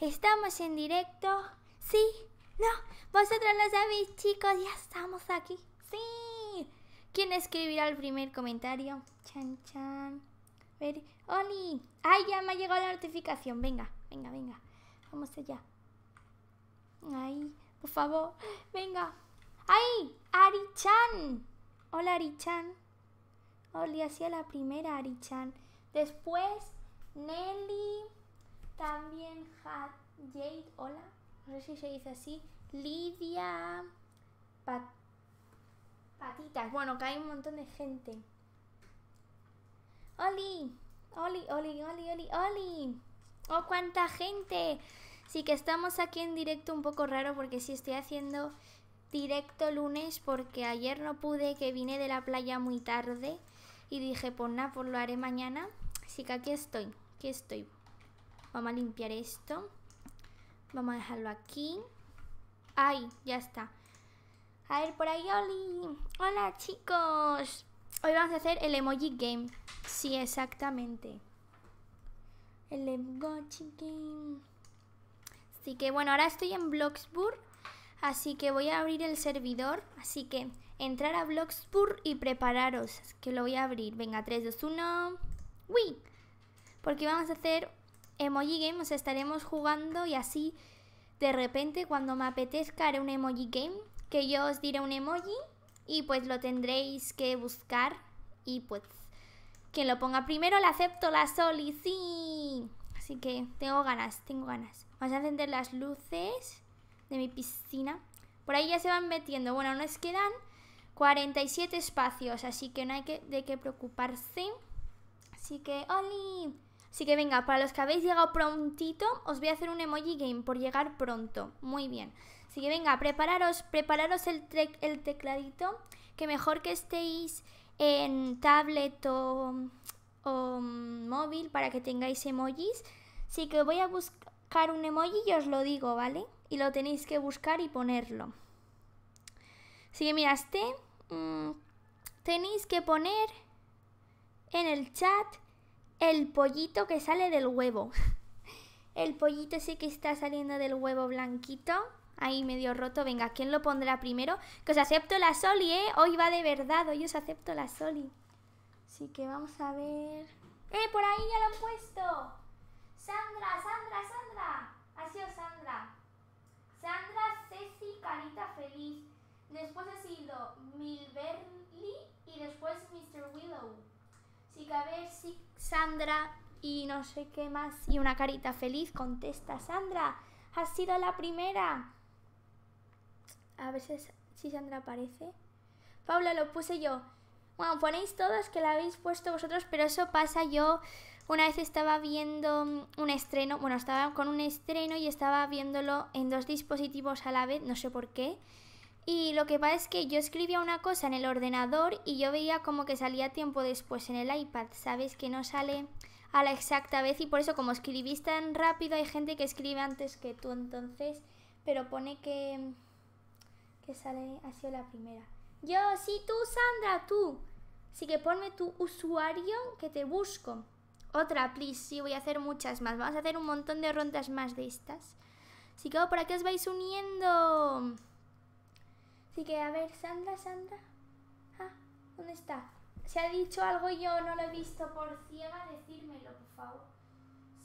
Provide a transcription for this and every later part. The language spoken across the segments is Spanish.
Estamos en directo. Sí, no, vosotros lo sabéis, chicos, ya estamos aquí. Sí. ¿Quién escribirá el primer comentario? Chan, chan. Ver... ¡Oli! ¡Ay, ya me ha llegado la notificación! Venga, venga, venga. Vamos allá. ¡Ay, por favor! ¡Venga! ¡Ay! ¡Ari-chan! Hola, Arichan. chan Oli hacía la primera, Arichan. Después, Nelly. También Jade, hola, no sé si se dice así, Lidia Patitas. Bueno, que hay un montón de gente. ¡Oli! ¡Oli, oli, oli, oli, oli! ¡Oh, cuánta gente! Sí que estamos aquí en directo un poco raro porque sí estoy haciendo directo lunes porque ayer no pude, que vine de la playa muy tarde y dije, pues nada, pues lo haré mañana. Así que aquí estoy, aquí estoy. Vamos a limpiar esto. Vamos a dejarlo aquí. ay ya está. A ver, por ahí, Oli. Hola, chicos. Hoy vamos a hacer el emoji game. Sí, exactamente. El emoji game. Así que bueno, ahora estoy en Bloxburg. Así que voy a abrir el servidor. Así que entrar a Bloxburg y prepararos. Que lo voy a abrir. Venga, 3, 2, 1. ¡Uy! Porque vamos a hacer emoji Game, games estaremos jugando y así de repente cuando me apetezca haré un emoji game que yo os diré un emoji y pues lo tendréis que buscar y pues quien lo ponga primero le acepto la y sí. Así que tengo ganas, tengo ganas. Vamos a encender las luces de mi piscina. Por ahí ya se van metiendo. Bueno, nos quedan 47 espacios, así que no hay que, de qué preocuparse. Así que, ¡Oli! Así que venga, para los que habéis llegado prontito, os voy a hacer un emoji game por llegar pronto. Muy bien. Así que venga, prepararos, prepararos el, el tecladito, que mejor que estéis en tablet o, móvil para que tengáis emojis. Así que voy a buscar un emoji y os lo digo, ¿vale? Y lo tenéis que buscar y ponerlo. Así que mira, este mm, tenéis que poner en el chat el pollito que sale del huevo. El pollito sí que está saliendo del huevo blanquito. Ahí medio roto. Venga, ¿quién lo pondrá primero? Que os acepto la soli, ¿eh? Hoy va de verdad. Hoy os acepto la soli. Así que vamos a ver... ¡Eh! Por ahí ya lo han puesto. Sandra, Sandra, Sandra. Ha sido Sandra. Sandra, Ceci, Carita Feliz. Después ha sido Milberly y después Mr. Willow. Así que a ver, sí Sandra y no sé qué más y una carita feliz contesta Sandra, ha sido la primera. A ver si Sandra aparece. Paula, lo puse yo. Bueno, ponéis todos que la habéis puesto vosotros, pero eso pasa yo. Una vez estaba viendo mm, un estreno, bueno, estaba con un estreno y estaba viéndolo en dos dispositivos a la vez, no sé por qué. Y lo que pasa es que yo escribía una cosa en el ordenador y yo veía como que salía tiempo después en el iPad, ¿sabes? Que no sale a la exacta vez y por eso como escribís tan rápido hay gente que escribe antes que tú entonces, pero pone que, que sale, ha la primera. Yo, sí, tú, Sandra, tú. Así que ponme tu usuario que te busco. Otra, please, sí, voy a hacer muchas más. Vamos a hacer un montón de rondas más de estas. Así que oh, por aquí os vais uniendo. Así que, a ver, Sandra, Sandra. Ah, ¿dónde está? ¿Se ha dicho algo y yo no lo he visto por ciega, decírmelo, por favor.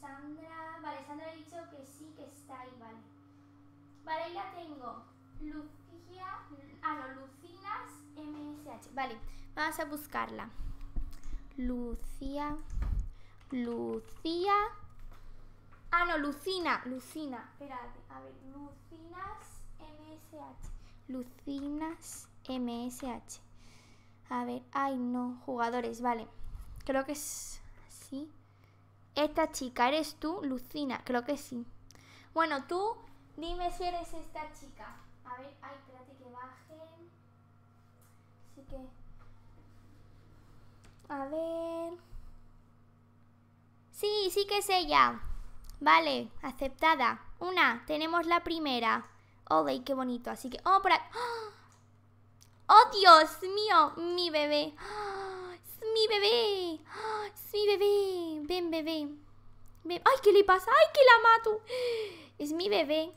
Sandra, vale, Sandra ha dicho que sí, que está ahí, vale. Vale, ahí la tengo. Lucía... ah, no, Lucinas MSH. Vale, vamos a buscarla. Lucía, Lucía. Ah, no, Lucina, Lucina. Espérate, a ver, Lucinas MSH. Lucinas MSH. A ver, ay no, jugadores, vale. Creo que es sí. Esta chica, ¿eres tú, Lucina? Creo que sí. Bueno, tú dime si eres esta chica. A ver, ay, espérate que bajen. Así que... A ver... Sí, sí que es ella. Vale, aceptada. Una, tenemos la primera. Oh, y qué bonito. Así que, oh, por ahí. ¡Oh, Dios mío! Mi bebé. ¡Ah! ¡Es mi bebé! ¡Ah! ¡Es mi bebé! Ven, bebé. ¡Ay, qué le pasa! ¡Ay, que la mato! Es mi bebé.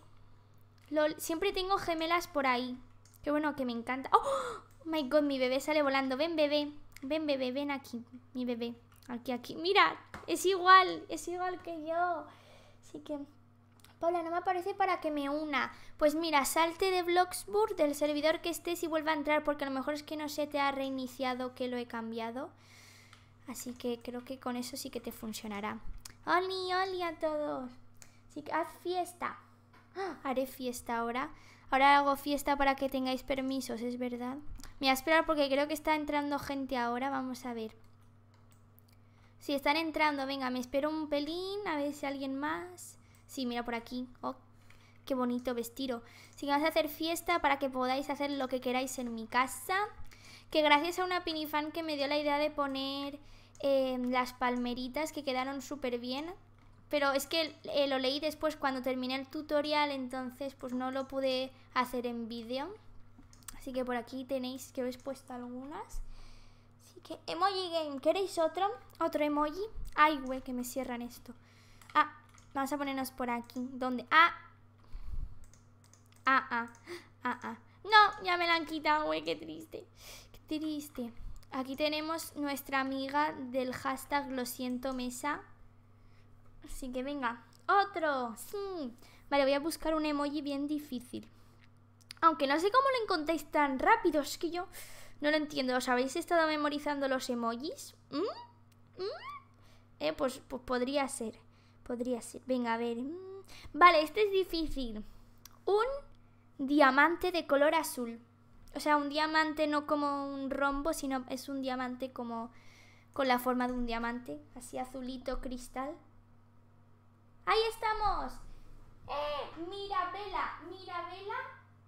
Lol, siempre tengo gemelas por ahí. Qué bueno, que me encanta. ¡Oh! ¡Oh! My God, mi bebé sale volando. Ven, bebé. Ven, bebé, ven aquí. Mi bebé. Aquí, aquí. Mira, es igual. Es igual que yo. Así que Paula, no me aparece para que me una. Pues mira, salte de Bloxburg del servidor que estés y vuelva a entrar, porque a lo mejor es que no se te ha reiniciado que lo he cambiado. Así que creo que con eso sí que te funcionará. ¡Holi, oli a todos! Así que haz fiesta. Haré fiesta ahora. Ahora hago fiesta para que tengáis permisos, es verdad. Me voy a esperar porque creo que está entrando gente ahora. Vamos a ver. Si sí, están entrando, venga, me espero un pelín, a ver si alguien más. Sí, mira por aquí. Oh, qué bonito vestido. Si vas a hacer fiesta para que podáis hacer lo que queráis en mi casa. Que gracias a una pinifan que me dio la idea de poner eh, las palmeritas que quedaron súper bien. Pero es que eh, lo leí después cuando terminé el tutorial, entonces pues no lo pude hacer en vídeo. Así que por aquí tenéis que os he puesto algunas. Así que emoji game, ¿queréis otro? ¿Otro emoji? Ay, güey, que me cierran esto. Vamos a ponernos por aquí. ¿Dónde? Ah. Ah, ah. Ah, ah. No, ya me la han quitado, güey. Qué triste. Qué triste. Aquí tenemos nuestra amiga del hashtag lo siento mesa. Así que venga. ¡Otro! Sí. Vale, voy a buscar un emoji bien difícil. Aunque no sé cómo lo encontréis tan rápido. Es que yo no lo entiendo. ¿Os habéis estado memorizando los emojis? ¿Mm? ¿Mm? Eh, pues, pues podría ser. Podría ser. Venga, a ver. Mm, vale, este es difícil. Un diamante de color azul. O sea, un diamante no como un rombo, sino es un diamante como con la forma de un diamante, así azulito cristal. ¡Ahí estamos! Eh, ¡Mirabela! ¡Mirabela!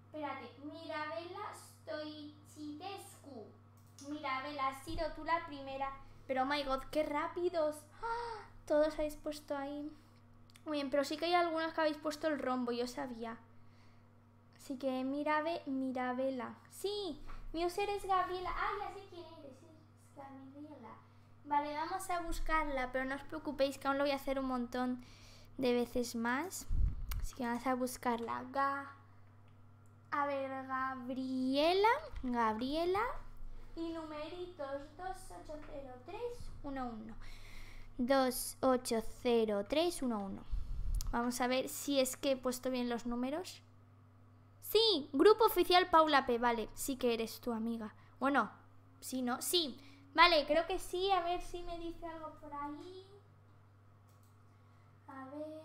espérate, Mirabela Stoichidescu. Mirabela, has sido tú la primera. Pero, oh my god, qué rápidos. ¡Ah! Todos habéis puesto ahí. Muy bien, pero sí que hay algunos que habéis puesto el rombo, yo sabía. Así que mira Mirabela. Sí, mi user es Gabriela. Ah, ya sé quién eres, es Gabriela. Vale, vamos a buscarla, pero no os preocupéis que aún lo voy a hacer un montón de veces más. Así que vamos a buscarla. a ver, Gabriela, Gabriela y numeritos 280311. 280311. Vamos a ver si es que he puesto bien los números. Sí, grupo oficial Paula P. Vale, sí que eres tu amiga. Bueno, sí, ¿no? Sí. Vale, creo que sí. A ver si me dice algo por ahí. A ver.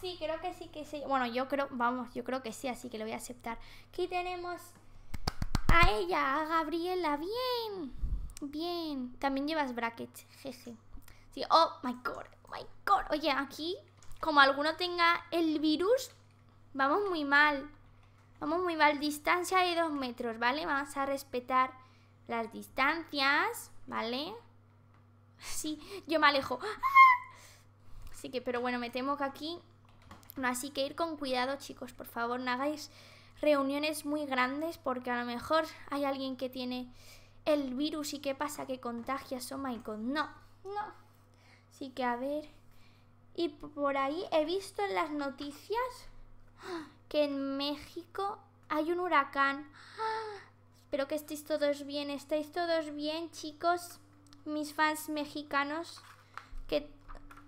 Sí, creo que sí que sí. Bueno, yo creo, vamos, yo creo que sí, así que lo voy a aceptar. Aquí tenemos a ella, a Gabriela. Bien. Bien. También llevas brackets. Jeje. Oh my god. Oh my god. Oye, aquí, como alguno tenga el virus, vamos muy mal. Vamos muy mal. Distancia de dos metros, ¿vale? Vamos a respetar las distancias, ¿vale? Sí, yo me alejo. Así ¡Ah! que, pero bueno, me temo que aquí. No, Así que ir con cuidado, chicos. Por favor, no hagáis reuniones muy grandes porque a lo mejor hay alguien que tiene el virus y qué pasa que contagia Soma y con no, no. Así que a ver. Y por ahí he visto en las noticias que en México hay un huracán. Espero que estéis todos bien, estáis todos bien, chicos, mis fans mexicanos, que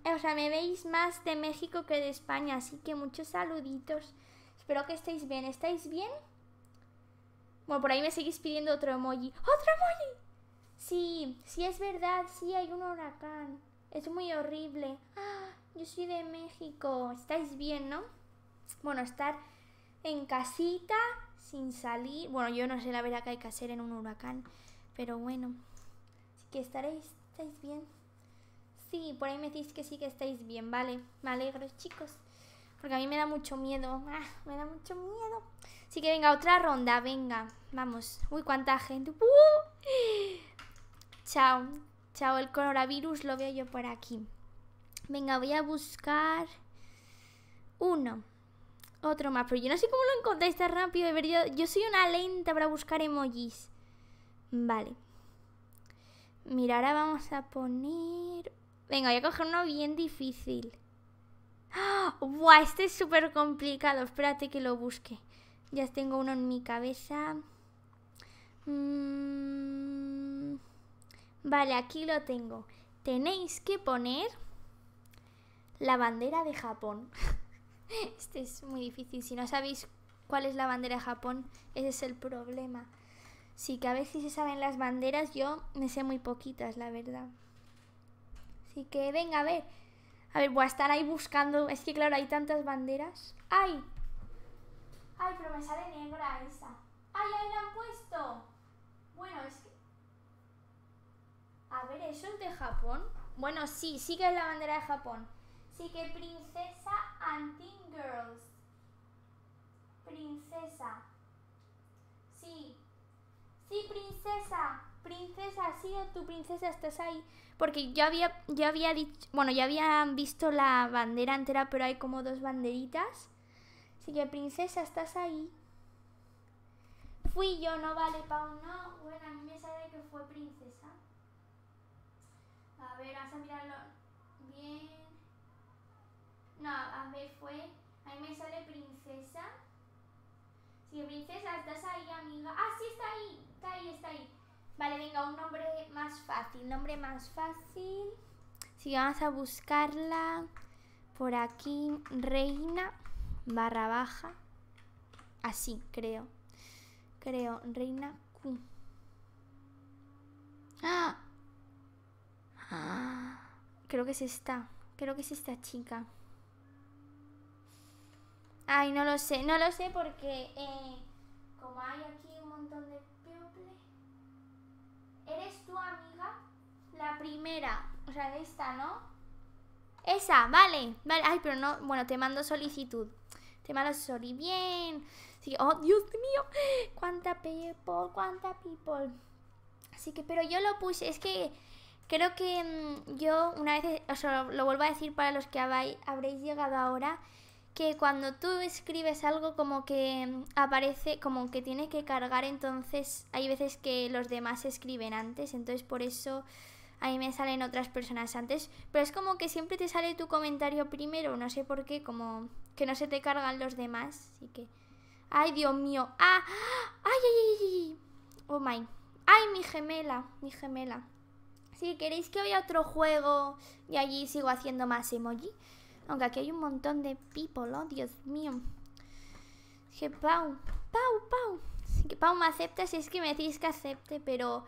o sea, me veis más de México que de España, así que muchos saluditos. Espero que estéis bien, ¿estáis bien? Bueno, por ahí me seguís pidiendo otro emoji. ¡Otro emoji! Sí, sí es verdad, sí hay un huracán. Es muy horrible. ¡Ah! Yo soy de México. Estáis bien, ¿no? Bueno, estar en casita, sin salir. Bueno, yo no sé la verdad que hay que hacer en un huracán. Pero bueno. Así que estaréis, estáis bien. Sí, por ahí me decís que sí que estáis bien, vale. Me alegro, chicos. Porque a mí me da mucho miedo. Ah, me da mucho miedo. Así que venga, otra ronda, venga. Vamos. Uy, cuánta gente. ¡Uh! Chao. Chao, el coronavirus lo veo yo por aquí. Venga, voy a buscar uno. Otro más, pero yo no sé cómo lo encontré tan rápido. De yo soy una lenta para buscar emojis. Vale. Mira, ahora vamos a poner... Venga, voy a coger uno bien difícil. ¡Oh! ¡Buah! Este es súper complicado. Espérate que lo busque. Ya tengo uno en mi cabeza. Mm, vale, aquí lo tengo. Tenéis que poner la bandera de Japón. este es muy difícil. Si no sabéis cuál es la bandera de Japón, ese es el problema. Sí, que a veces se saben las banderas, yo me sé muy poquitas, la verdad. Así que venga, a ver. A ver, voy a estar ahí buscando. Es que claro, hay tantas banderas. ¡Ay! Ay, pero me sale negra esa. ¡Ay, ahí la han puesto! Bueno, es que... A ver, ¿eso es de Japón? Bueno, sí, sí que es la bandera de Japón. Sí que Princesa and Girls. Princesa. Sí. Sí, princesa. Princesa, sí, tu princesa, estás ahí. Porque yo había, yo había dicho, bueno, ya habían visto la bandera entera, pero hay como dos banderitas. Sigue, que, princesa, ¿estás ahí? Fui yo, no vale, Pau, no. Bueno, a mí me sale que fue princesa. A ver, vamos a mirarlo bien. No, a ver, fue... A mí me sale princesa. Sigue, princesa, ¿estás ahí, amiga? Ah, sí, está ahí, está ahí, está ahí. Vale, venga, un nombre más fácil, nombre más fácil. Si sí, vamos a buscarla por aquí, reina barra baja, así creo, creo, reina Q. ¡Ah! Ah, creo que es esta, creo que es esta chica. Ay, no lo sé, no lo sé porque eh, como hay aquí un montón de people, eres tu amiga, la primera, o sea, de esta, ¿no? Esa, vale, vale. Ay, pero no. Bueno, te mando solicitud. Te mando solicitud. Bien. Sí, oh, Dios mío. Cuánta people, cuánta people. Así que, pero yo lo puse. Es que creo que mm, yo una vez, o sea, lo, vuelvo a decir para los que habréis llegado ahora, que cuando tú escribes algo como que mm, aparece, como que tiene que cargar, entonces hay veces que los demás escriben antes, entonces por eso a me salen otras personas antes, pero es como que siempre te sale tu comentario primero, no sé por qué, como que no se te cargan los demás, así que... ¡Ay, Dios mío! ¡Ah! ¡Ay, ay, ay! ay! oh my! ¡Ay, mi gemela! Mi gemela. Si queréis que haya otro juego y allí sigo haciendo más emoji. Aunque aquí hay un montón de people, ¿no? Oh, Dios mío. Que Pau, Pau, Pau. Que Pau me acepta si es que me decís que acepte, pero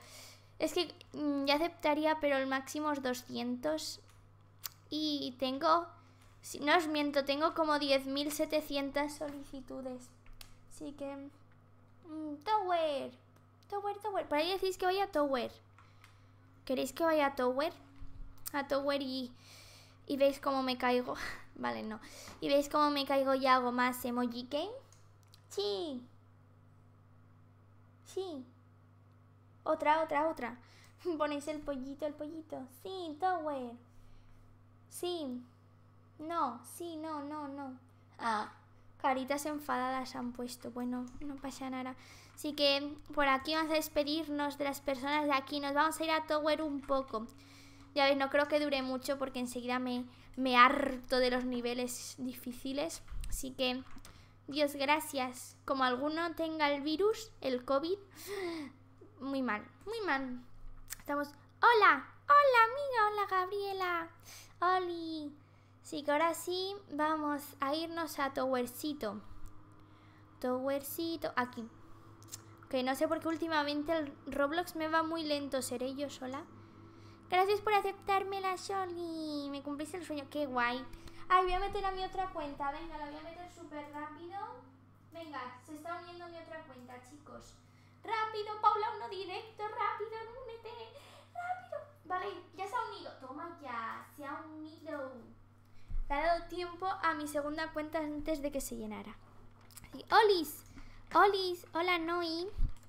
es que mm, ya aceptaría, pero el máximo es 200. Y tengo, si no os miento, tengo como 10.700 solicitudes. Así que... Mm, tower. Tower, Tower. Por ahí decís que voy a Tower. ¿Queréis que vaya a Tower? A Tower y... Y veis cómo me caigo. vale, no. Y veis cómo me caigo y hago más emoji game. Sí. Sí. Otra, otra, otra. Ponéis el pollito, el pollito. Sí, Tower. Sí. No, sí, no, no, no. Ah, caritas enfadadas han puesto. Bueno, no pasa nada. Así que por aquí vamos a despedirnos de las personas de aquí. Nos vamos a ir a Tower un poco. Ya ves, no creo que dure mucho porque enseguida me, me harto de los niveles difíciles. Así que, Dios gracias. Como alguno tenga el virus, el COVID, muy mal, muy mal. Estamos, hola, hola amiga, hola Gabriela, ¡Holi! Sí, que ahora sí vamos a irnos a Towercito. Towercito, aquí. Que no sé por qué últimamente el Roblox me va muy lento, seré yo sola. Gracias por aceptarme la Soli. Me cumpliste el sueño, qué guay. Ay, voy a meter a mi otra cuenta. Venga, la voy a meter súper rápido. Venga, se está uniendo mi otra cuenta, chicos. Rápido, Paula, uno directo, rápido, únete. Rápido. Vale, ya se ha unido. Toma ya, se ha unido. Le ha dado tiempo a mi segunda cuenta antes de que se llenara. olis, olis, hola Noi,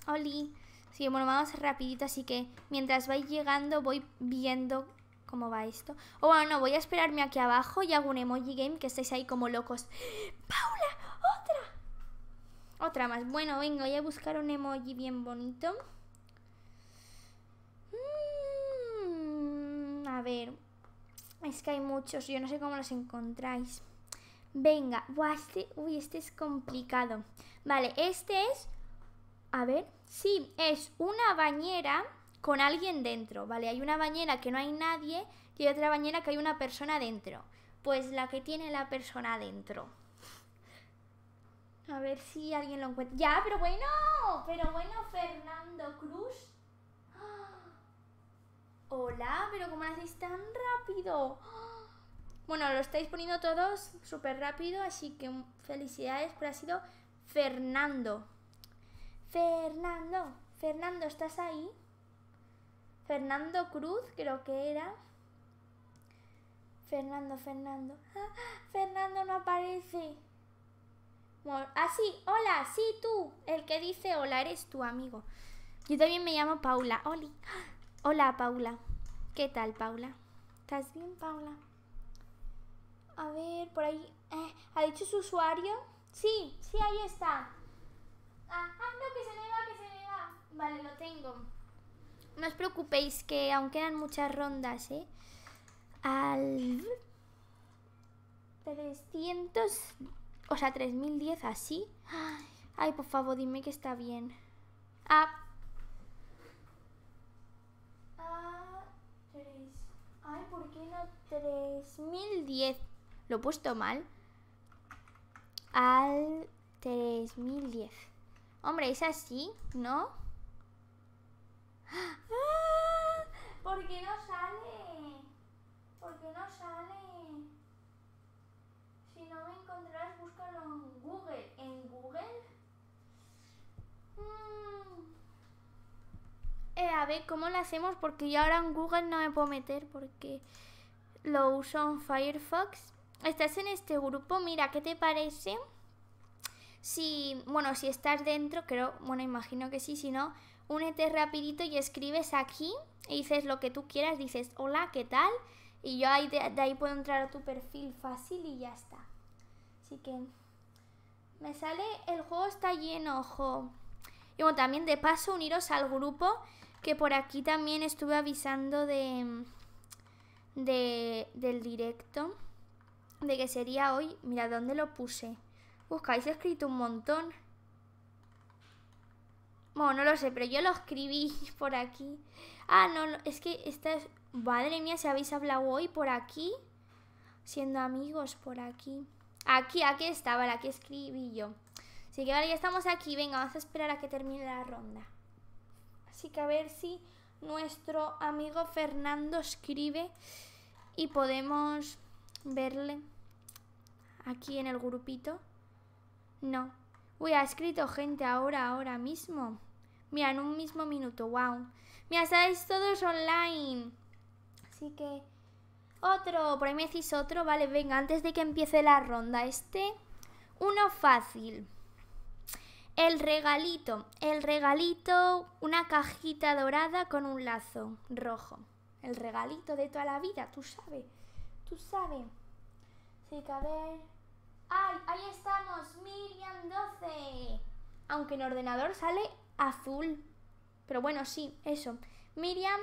oli. Sí, bueno, vamos rapidito, así que mientras vais llegando voy viendo cómo va esto. O bueno, no, voy a esperarme aquí abajo y hago un emoji game que estáis ahí como locos. ¡Paula! Otra más. Bueno, venga, voy a buscar un emoji bien bonito. Mm, a ver. Es que hay muchos. Yo no sé cómo los encontráis. Venga. Uy este, uy, este es complicado. Vale, este es... A ver. Sí, es una bañera con alguien dentro, ¿vale? Hay una bañera que no hay nadie y hay otra bañera que hay una persona dentro. Pues la que tiene la persona dentro. A ver si alguien lo encuentra. Ya, pero bueno, pero bueno, Fernando Cruz. ¡Ah! Hola, pero ¿cómo lo hacéis tan rápido? ¡Ah! Bueno, lo estáis poniendo todos súper rápido, así que felicidades, pero ha sido Fernando. Fernando, Fernando, ¿estás ahí? Fernando Cruz, creo que era. Fernando, Fernando. ¡Ah! Fernando no aparece así ah, sí, hola, sí, tú. El que dice hola eres tu amigo. Yo también me llamo Paula. Oli. Hola, Paula. ¿Qué tal, Paula? ¿Estás bien, Paula? A ver, por ahí. Eh, ¿Ha dicho su usuario? Sí, sí, ahí está. Ah, ah, no, que se me va, que se me va. Vale, lo tengo. No os preocupéis, que aún quedan muchas rondas, ¿eh? Al... 300... O sea, 3010 así. Ay, por favor, dime que está bien. Ah. A ah, 3. Ay, ¿por qué no 3010? Lo he puesto mal. Al 3010. Hombre, es así, ¿no? Ah, ¿Por qué no sale? Eh, a ver cómo lo hacemos, porque yo ahora en Google no me puedo meter porque lo uso en Firefox. Estás en este grupo, mira, ¿qué te parece? Si, bueno, si estás dentro, creo, bueno, imagino que sí, si no, únete rapidito y escribes aquí y dices lo que tú quieras, dices hola, ¿qué tal? Y yo ahí de, de ahí puedo entrar a tu perfil fácil y ya está. Así que me sale el juego está lleno, ojo. Y bueno, también de paso uniros al grupo que por aquí también estuve avisando de, de del directo, de que sería hoy. Mira, ¿dónde lo puse? Buscáis escrito un montón. Bueno, no lo sé, pero yo lo escribí por aquí. Ah, no, es que esta es... Madre mía, si habéis hablado hoy por aquí. Siendo amigos por aquí. Aquí, aquí estaba, la que escribí yo. Así que vale, ya estamos aquí. Venga, vamos a esperar a que termine la ronda. Así que a ver si nuestro amigo Fernando escribe y podemos verle aquí en el grupito. No. Uy, ha escrito gente ahora, ahora mismo. Mira, en un mismo minuto, wow. Mira, estáis todos online. Así que... Otro, por ahí me decís otro. Vale, venga, antes de que empiece la ronda este, uno fácil. El regalito, el regalito, una cajita dorada con un lazo rojo. El regalito de toda la vida, tú sabes, tú sabes. Sí, que a ver. ¡Ay! Ahí estamos, Miriam 12. Aunque en ordenador sale azul. Pero bueno, sí, eso. Miriam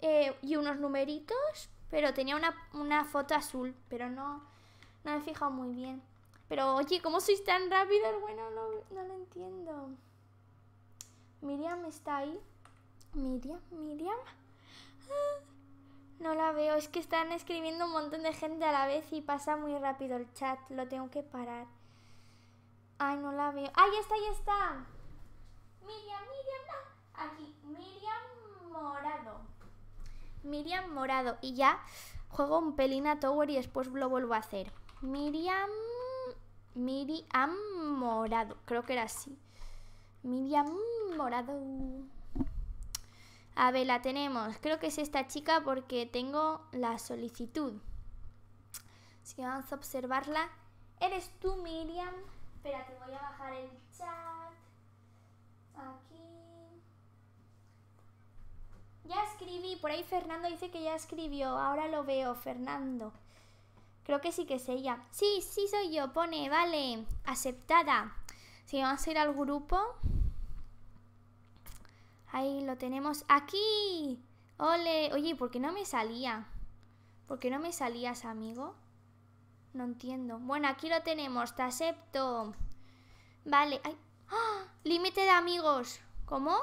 eh, y unos numeritos, pero tenía una, foto azul, pero no, no me he fijado muy bien. Pero oye, ¿cómo sois tan rápidos? Bueno, no, lo entiendo. Miriam está ahí. Miriam, Miriam. No la veo, es que están escribiendo un montón de gente a la vez y pasa muy rápido el chat, lo tengo que parar. Ay, no la veo. ¡Ahí está, ahí está! Miriam, Miriam, aquí, Miriam Morado. Miriam Morado. Y ya juego un pelín a Tower y después lo vuelvo a hacer. Miriam Miriam Morado, creo que era así. Miriam Morado. A ver, la tenemos. Creo que es esta chica porque tengo la solicitud. Si vamos a observarla. ¿Eres tú, Miriam? Espérate, voy a bajar el chat. Aquí. Ya escribí. Por ahí Fernando dice que ya escribió. Ahora lo veo, Fernando. Creo que sí que es ella. Sí, sí soy yo, pone, vale, aceptada. Si sí, vamos a ir al grupo. Ahí lo tenemos. ¡Aquí! ¡Ole! Oye, ¿por qué no me salía? ¿Por qué no me salías, amigo? No entiendo. Bueno, aquí lo tenemos. Te acepto. Vale. ¡Ah! Límite de amigos. ¿Cómo?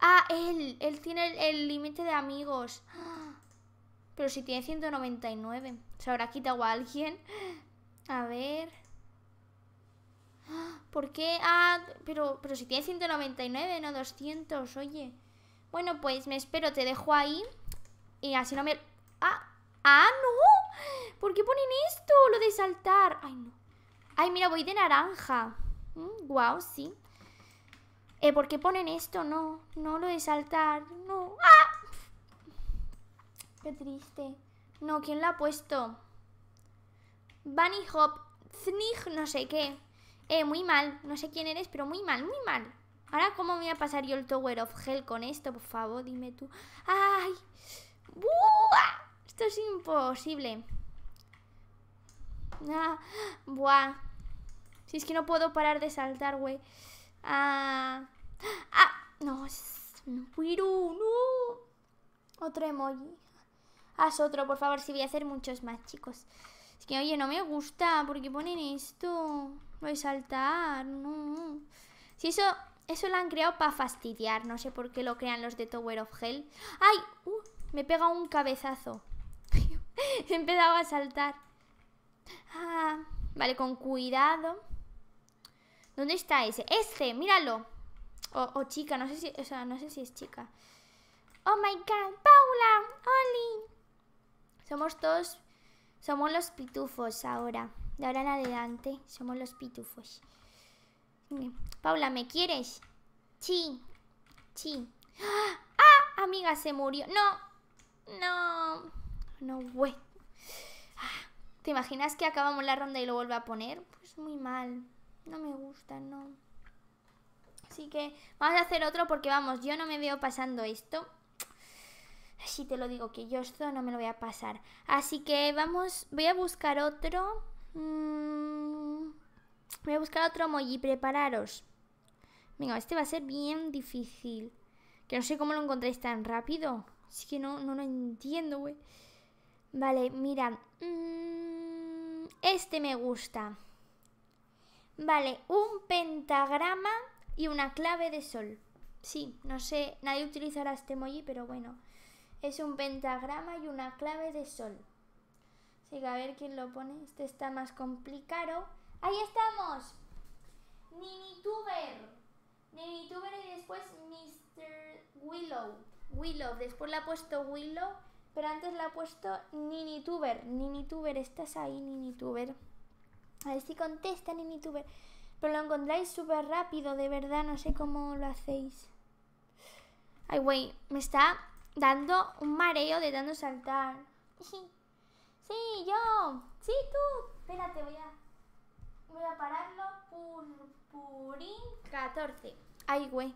Ah, él. Él tiene el límite de amigos. ¡Ah! Pero si tiene 199. Se habrá quitado a alguien. A ver. ¿Por qué? Ah, pero, pero si tiene 199, no 200, oye. Bueno, pues me espero, te dejo ahí. Y así no me... ¡Ah! ¡Ah, no! ¿Por qué ponen esto? Lo de saltar. Ay, no. Ay, mira, voy de naranja. Mm, guau, wow, sí. Eh, ¿Por qué ponen esto? No, no lo de saltar. No. ¡Ah! Qué triste. No, ¿quién la ha puesto? Bunny Hop, Znig, no sé qué. Eh, muy mal. No sé quién eres, pero muy mal, muy mal. Ahora, ¿cómo me voy a pasar yo el Tower of Hell con esto? Por favor, dime tú. ¡Ay! ¡Buah! Esto es imposible. Ah, buah. Si es que no puedo parar de saltar, güey. Ah. Ah. No. Wiru, no. Otro emoji. Haz otro, por favor, si voy a hacer muchos más, chicos. Es que, oye, no me gusta. ¿Por qué ponen esto? Voy a saltar. No. Si eso, eso lo han creado para fastidiar. No sé por qué lo crean los de Tower of Hell. ¡Ay! Uh, me pega un cabezazo. He empezado a saltar. Ah, vale, con cuidado. ¿Dónde está ese? ¡Este! ¡Míralo! O, chica, no sé si, no sé si es chica. Oh my god, Paula, Oli, somos todos, somos los pitufos ahora. De ahora en adelante, somos los pitufos. Paula, ¿me quieres? Sí, sí. ¡Ah! ¡Ah! Amiga, se murió. No, no, no, güey. Ah, ¿Te imaginas que acabamos la ronda y lo vuelvo a poner? Pues muy mal. No me gusta, no. Así que vamos a hacer otro porque vamos, yo no me veo pasando esto. Así te lo digo, que yo esto no me lo voy a pasar. Así que vamos, voy a buscar otro. Mm, voy a buscar otro emoji, prepararos. Venga, este va a ser bien difícil. Que no sé cómo lo encontréis tan rápido. Así que no, no lo entiendo, güey. Vale, mira. Mm, este me gusta. Vale, un pentagrama y una clave de sol. Sí, no sé, nadie utilizará este emoji, pero bueno. Es un pentagrama y una clave de sol. Así a ver quién lo pone. Este está más complicado. ¡Ahí estamos! Ninituber. Ninituber y después Mr. Willow. Willow. Después le ha puesto Willow, pero antes le ha puesto Ninituber. Ninituber, estás ahí, Ninituber. A ver si contesta, Ninituber. Pero lo encontráis súper rápido, de verdad. No sé cómo lo hacéis. Ay, güey, me está dando un mareo de dando saltar. Sí, yo. Sí, tú. Espérate, voy a. Voy a pararlo. Purpurín 14. Ay, güey.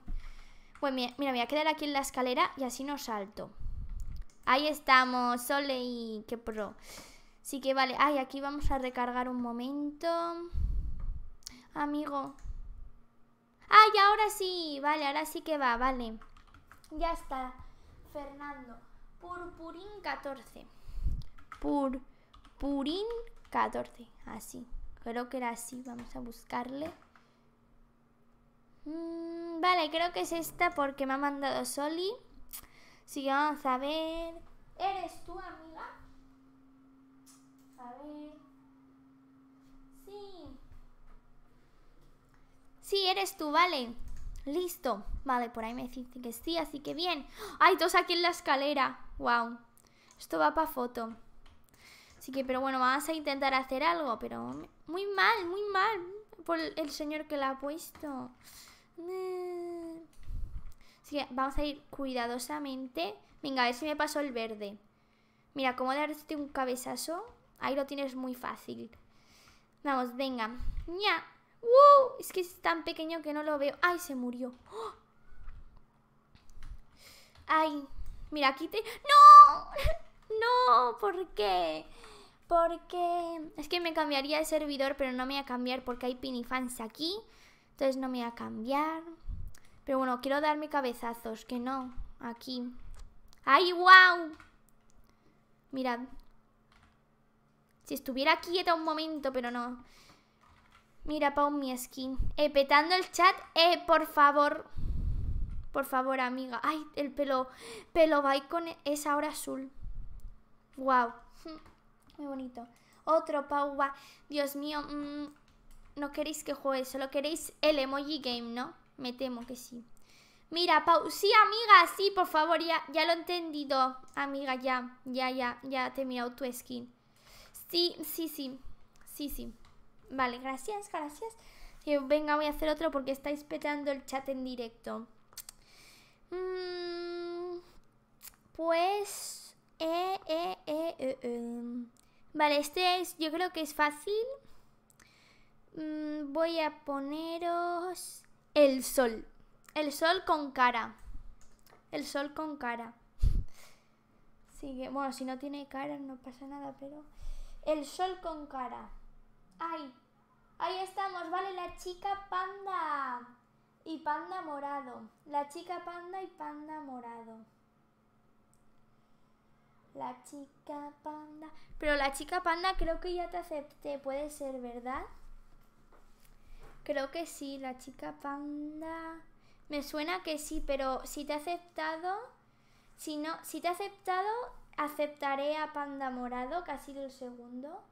Pues mira, mira, voy a quedar aquí en la escalera y así no salto. Ahí estamos, Sole y qué pro. Sí que vale. Ay, aquí vamos a recargar un momento. Amigo. Ay, ahora sí. Vale, ahora sí que va, vale. Ya está. Fernando. Purpurín 14. Purpurín 14. Así. Creo que era así. Vamos a buscarle. Mm, vale, creo que es esta porque me ha mandado Soli. Así que vamos a ver. ¿Eres tú, amiga? A ver. Sí. Sí, eres tú, vale. Listo. Vale, por ahí me dicen que sí, así que bien. Hay dos aquí en la escalera. Wow. Esto va para foto. Así que, pero bueno, vamos a intentar hacer algo, pero muy mal, muy mal por el señor que la ha puesto. Así que vamos a ir cuidadosamente. Venga, a ver si me pasó el verde. Mira, como darte un cabezazo, ahí lo tienes muy fácil. Vamos, venga. Ya. ¡Wow! Es que es tan pequeño que no lo veo. ¡Ay, se murió! ¡Oh! ¡Ay! Mira, aquí te... ¡No! ¡No! ¿Por qué? Porque... Es que me cambiaría de servidor, pero no me voy a cambiar porque hay pinifans aquí. Entonces no me voy a cambiar. Pero bueno, quiero darme cabezazos, que no. Aquí. ¡Ay, wow! Mirad. Si estuviera quieta un momento, pero no. Mira, Pau, mi skin. Eh, petando el chat. Eh, por favor. Por favor, amiga. Ay, el pelo. Pelo con es ahora azul. Wow. Muy bonito. Otro Pau. Dios mío. Mm, no queréis que juegue. Solo queréis el emoji game, ¿no? Me temo que sí. Mira, Pau. Sí, amiga. Sí, por favor. Ya, ya lo he entendido. Amiga, ya. Ya, ya. Ya te he mirado tu skin. Sí, sí, sí. Sí, sí. Vale, gracias, gracias. venga, voy a hacer otro porque estáis petando el chat en directo. Mm, pues... Eh, eh, eh, vale, este es, yo creo que es fácil. Mm, voy a poneros el sol. El sol con cara. El sol con cara. sigue bueno, si no tiene cara no pasa nada, pero... El sol con cara. Ay, Ahí estamos, vale, la chica panda y panda morado. La chica panda y panda morado. La chica panda. Pero la chica panda creo que ya te acepté, puede ser, ¿verdad? Creo que sí, la chica panda. Me suena que sí, pero si te ha aceptado, si no, si te ha aceptado, aceptaré a panda morado, casi el segundo.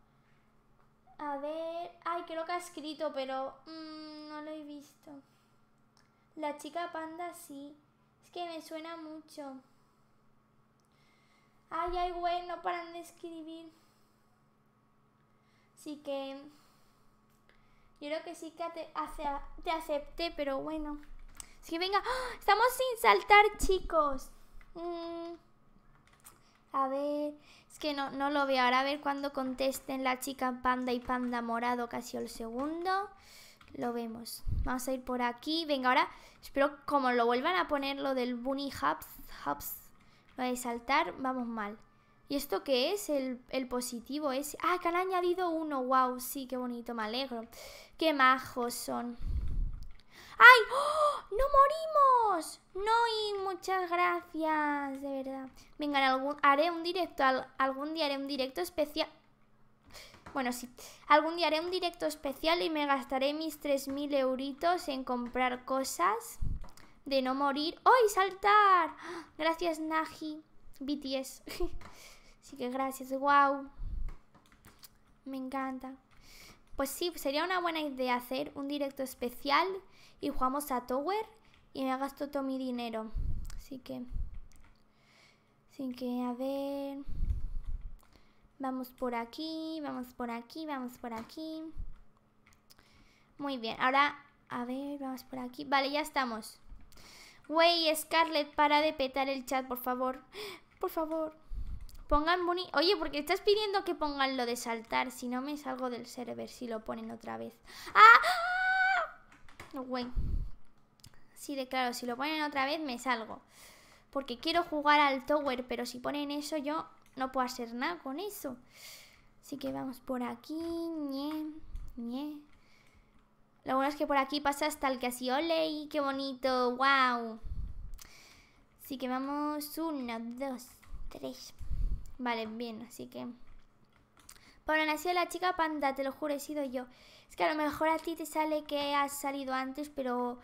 A ver. Ay, creo que ha escrito, pero mm, no lo he visto. La chica panda sí. Es que me suena mucho. Ay, ay, bueno, no paran de escribir. Así que. Yo creo que sí que te, acepté, pero bueno. Así que venga. ¡ah! Estamos sin saltar, chicos. Mmm... A ver, es que no, no lo veo. Ahora a ver cuando contesten la chica panda y panda morado, casi el segundo. Lo vemos. Vamos a ir por aquí. Venga, ahora espero como lo vuelvan a poner lo del bunny hubs, hubs, lo de saltar, vamos mal. ¿Y esto qué es? El, el positivo es... Ah, que han añadido uno. Wow, sí, qué bonito, me alegro. Qué majos son. ¡Ay! ¡Oh! ¡No morimos! No, y muchas gracias, de verdad. Venga, algún, haré un directo, al, algún día haré un directo especial. Bueno, sí. Algún día haré un directo especial y me gastaré mis 3.000 euritos en comprar cosas de no morir. ¡Ay, ¡Oh, saltar! Gracias, Naji. BTS. Así que gracias, wow. Me encanta. Pues sí, sería una buena idea hacer un directo especial y jugamos a Tower y me gasto todo mi dinero. Así que... Así que, a ver... Vamos por aquí, vamos por aquí, vamos por aquí. Muy bien, ahora... A ver, vamos por aquí. Vale, ya estamos. Wey, Scarlett, para de petar el chat, por favor. Por favor. Pongan bonito. Oye, porque estás pidiendo que pongan lo de saltar. Si no, me salgo del server si lo ponen otra vez. ¡Ah! No, Sí, de claro, si lo ponen otra vez me salgo. Porque quiero jugar al tower, pero si ponen eso yo no puedo hacer nada con eso. Así que vamos por aquí. Ñe, Ñe. Lo bueno es que por aquí pasa hasta el que así ole qué bonito, wow. Así que vamos, uno, dos, tres. Vale, bien, así que... para nació la chica panda, te lo juro, he sido yo que a lo mejor a ti te sale que has salido antes, pero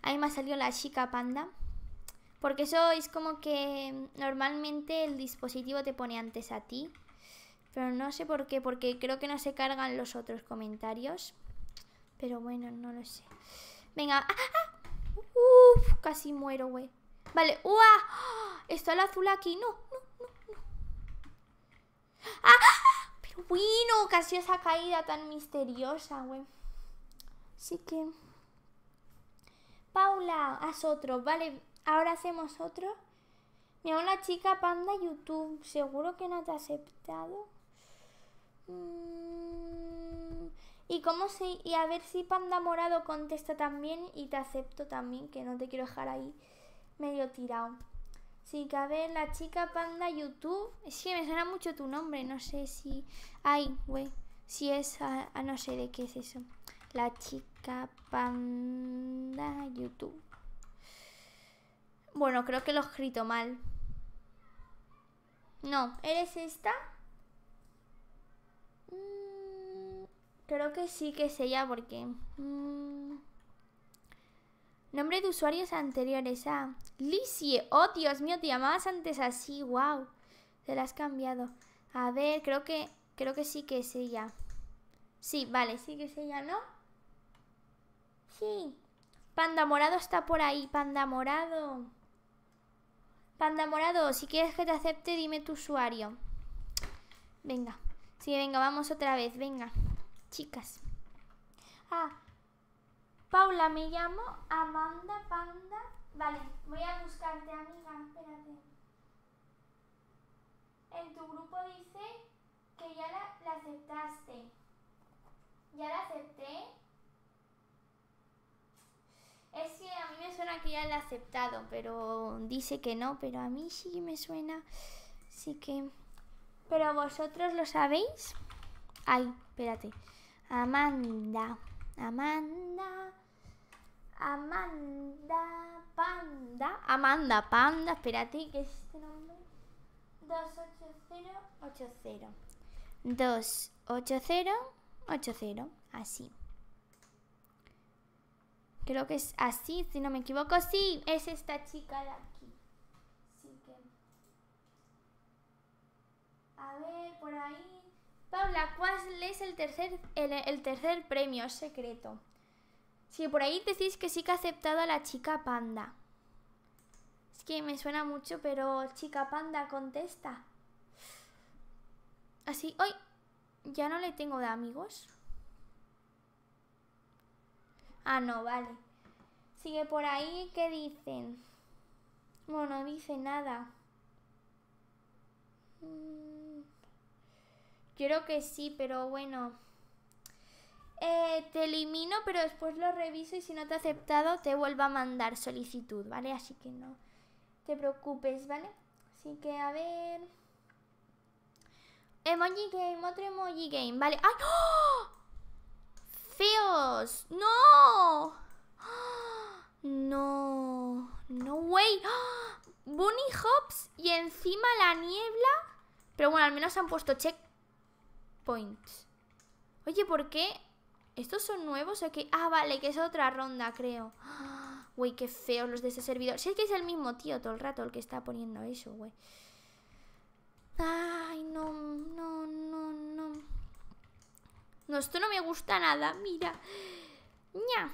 a mí me ha salido la chica panda. Porque eso es como que normalmente el dispositivo te pone antes a ti. Pero no sé por qué, porque creo que no se cargan los otros comentarios. Pero bueno, no lo sé. Venga. ¡Ah, ah, ah. Uf, casi muero, güey. Vale, ¡uah! ¡Ah! Está el azul aquí. No, no, no, no. ¡Ah! Bueno, casi esa caída tan misteriosa, güey. Así que... Paula, haz otro. Vale, ahora hacemos otro. Mira, una chica panda YouTube. Seguro que no te ha aceptado. Mm, y cómo se... Y a ver si panda morado contesta también y te acepto también, que no te quiero dejar ahí medio tirado. Sí, que a ver, la chica panda YouTube. Es que me suena mucho tu nombre, no sé si. Ay, güey. Si es. A, ah, ah, no sé de qué es eso. La chica panda YouTube. Bueno, creo que lo he escrito mal. No, ¿eres esta? Mm, creo que sí que sea porque... Mm, Nombre de usuarios anteriores a ah. Oh, Dios mío, te llamabas antes así. Wow. Te la has cambiado. A ver, creo que creo que sí que es ella. Sí, vale, sí que es ella, ¿no? Sí. Panda morado está por ahí, panda morado. Panda morado, si quieres que te acepte, dime tu usuario. Venga. Sí, venga, vamos otra vez, venga. Chicas. Ah, Paula, me llamo Amanda Panda. Vale, voy a buscarte, amiga, espérate. En tu grupo dice que ya la, aceptaste. ¿Ya la acepté? Es que a mí me suena que ya la he aceptado, pero dice que no, pero a mí sí me suena. Así que... Pero vosotros lo sabéis. Ay, espérate. Amanda. Amanda. Amanda Panda. Amanda Panda, espérate, ¿qué es este nombre. 28080. 28080. Así. Creo que es así, si no me equivoco. Sí, es esta chica de aquí. Así que... A ver, por ahí. Paula, ¿cuál es el tercer, el tercer premio secreto? Sí, por ahí decís que sí que ha aceptado a la chica panda. Es que me suena mucho, pero chica panda contesta. Así, hoy ya no le tengo de amigos. Ah, no, vale. Sigue por ahí, ¿qué dicen? Bueno, no dice nada. Quiero mm. que sí, pero bueno. Eh, te elimino, pero después lo reviso y si no te ha aceptado, te vuelvo a mandar solicitud, ¿vale? Así que no te preocupes, ¿vale? Así que a ver. Emoji game, otro emoji game, ¿vale? ¡Ay! ¡Oh! ¡Feos! ¡No! No, no way. Bunny hops y encima la niebla. Pero bueno, al menos han puesto checkpoints. Oye, ¿por qué ¿Estos son nuevos o qué? Ah, vale, que es otra ronda, creo. Güey, qué feos los de ese servidor. es que es el mismo tío todo el rato el que está poniendo eso, güey. Ay, no, no, no, no. No, esto no me gusta nada, mira. Ña.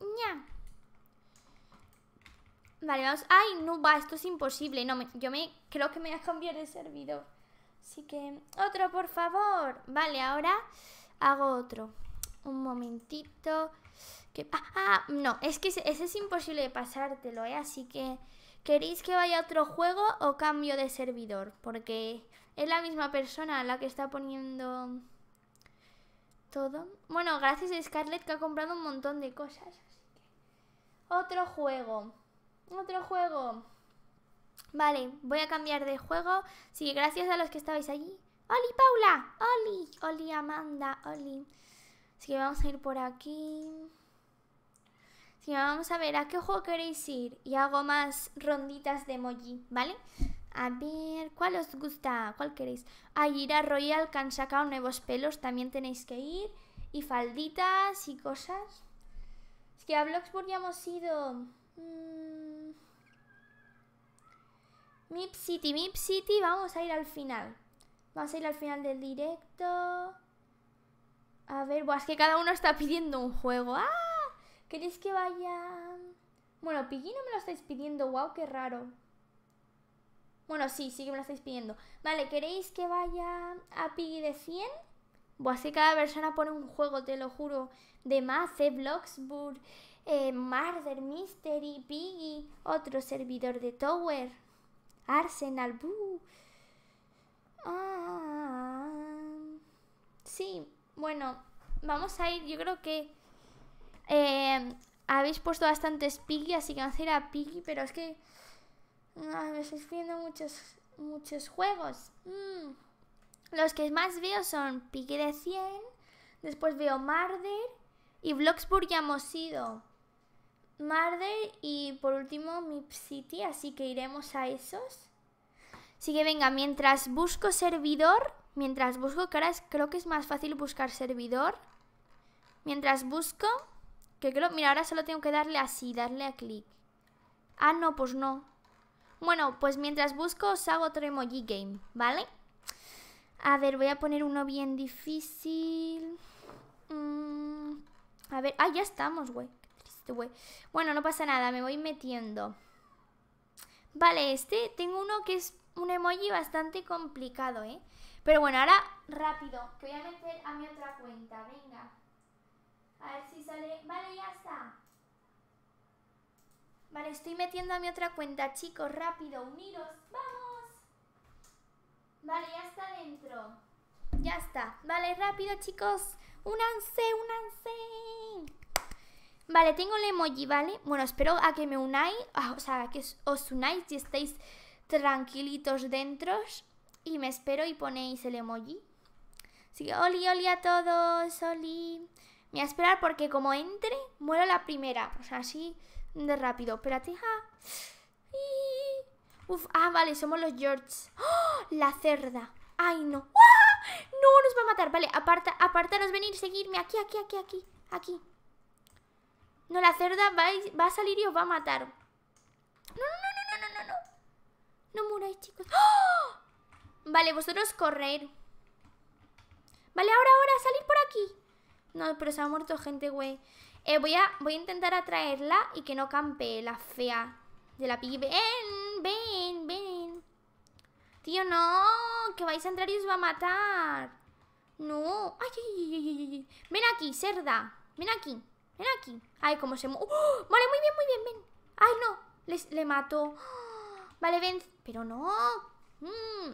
Ña. Vale, vamos. Ay, no va, esto es imposible. No, yo me creo que me voy a cambiar de servidor. Así que, otro, por favor. Vale, ahora... Hago otro. Un momentito. Que... Ah, ah no, es que ese, es imposible de pasártelo, ¿eh? Así que... ¿Queréis que vaya a otro juego o cambio de servidor? Porque es la misma persona la que está poniendo todo. Bueno, gracias a Scarlett que ha comprado un montón de cosas. Otro juego. Otro juego. Vale, voy a cambiar de juego. Sí, gracias a los que estabais allí. Oli Paula, Oli, Oli Amanda, Oli. Así que vamos a ir por aquí. Así que vamos a ver a qué juego queréis ir. Y hago más ronditas de emoji, ¿vale? A ver, ¿cuál os gusta? ¿Cuál queréis? A Gira Royal, que han sacado nuevos pelos, también tenéis que ir. Y falditas y cosas. Es que a Bloxburg ya hemos ido. Mm. Mip City, Mip City, vamos a ir al final. Vamos a ir al final del directo. A ver, buah, es que cada uno está pidiendo un juego. ¡Ah! ¿Queréis que vaya...? Bueno, Piggy no me lo estáis pidiendo. ¡Wow, qué raro! Bueno, sí, sí que me lo estáis pidiendo. Vale, ¿queréis que vaya a Piggy de 100? Buah, es que cada persona pone un juego, te lo juro. De Mace, Bloxburg, eh, Murder Mystery, Piggy, otro servidor de Tower, Arsenal, ¡buh! Ah, sí, bueno, vamos a ir, yo creo que eh, habéis puesto bastantes Piggy, así que vamos a ir a Piggy, pero es que ah, me estoy viendo muchos, muchos juegos. Mm, los que más veo son Piggy de 100, después veo Marder y Bloxburg ya hemos ido. Marder y por último Mip City, así que iremos a esos. Así que venga, mientras busco servidor, mientras busco, caras creo que es más fácil buscar servidor. Mientras busco, que creo, mira, ahora solo tengo que darle así, darle a clic. Ah, no, pues no. Bueno, pues mientras busco os hago otro emoji game, ¿vale? A ver, voy a poner uno bien difícil. Mm, a ver, ah, ya estamos, güey. güey. Bueno, no pasa nada, me voy metiendo. Vale, este tengo uno que es un emoji bastante complicado, ¿eh? Pero bueno, ahora rápido, que voy a meter a mi otra cuenta, venga. A ver si sale... Vale, ya está. Vale, estoy metiendo a mi otra cuenta, chicos, rápido, uniros, vamos. Vale, ya está dentro. Ya está. Vale, rápido, chicos. Únanse, únanse. Vale, tengo el emoji, ¿vale? Bueno, espero a que me unáis, ah, o sea, que os unáis y estéis tranquilitos dentro y me espero y ponéis el emoji. Así que oli, oli a todos, oli. Me voy a esperar porque como entre, muero la primera. O sea, así de rápido. Espérate, ja. Uf, ah, vale, somos los George. ¡Oh! La cerda. Ay, no. No, nos va a matar. Vale, aparta, apartaros, venir, seguirme. Aquí, aquí, aquí, aquí, aquí. No, la cerda va va a salir y os va a matar. No, no, no, no muráis, chicos. ¡Ah! Vale, vosotros correr. Vale, ahora, ahora, salir por aquí. No, pero se ha muerto gente, güey. Eh, voy, a, voy a intentar atraerla y que no campe la fea de la pibe. Ven, ven, ven. Tío, no, que vais a entrar y os va a matar. No. Ay, ay, ay, ay Ven aquí, cerda. Ven aquí, ven aquí. Ay, cómo se... ¡Oh! Vale, muy bien, muy bien, ven. Ay, no, Les, le mato. ¡Ah! Vale, ven, pero no. Mm,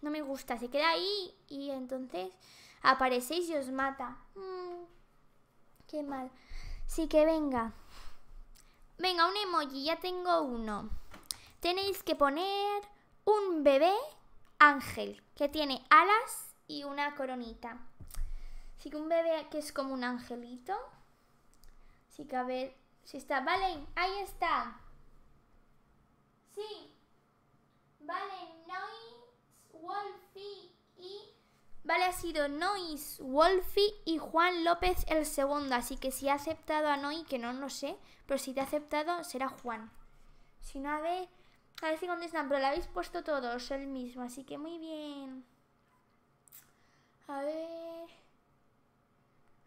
no me gusta. Se queda ahí y entonces aparecéis y os mata. Mm, qué mal. Sí que venga. Venga, un emoji. Ya tengo uno. Tenéis que poner un bebé ángel que tiene alas y una coronita. Así que un bebé que es como un angelito. Así que a ver si está. Vale, ahí está. Sí. Vale, Nois, Wolfi y... Vale, ha sido Nois, Wolfi y Juan López el segundo. Así que si ha aceptado a Nois que no no sé, pero si te ha aceptado será Juan. Si no, a ver, a ver si contestan, pero lo habéis puesto todos el mismo, así que muy bien. A ver.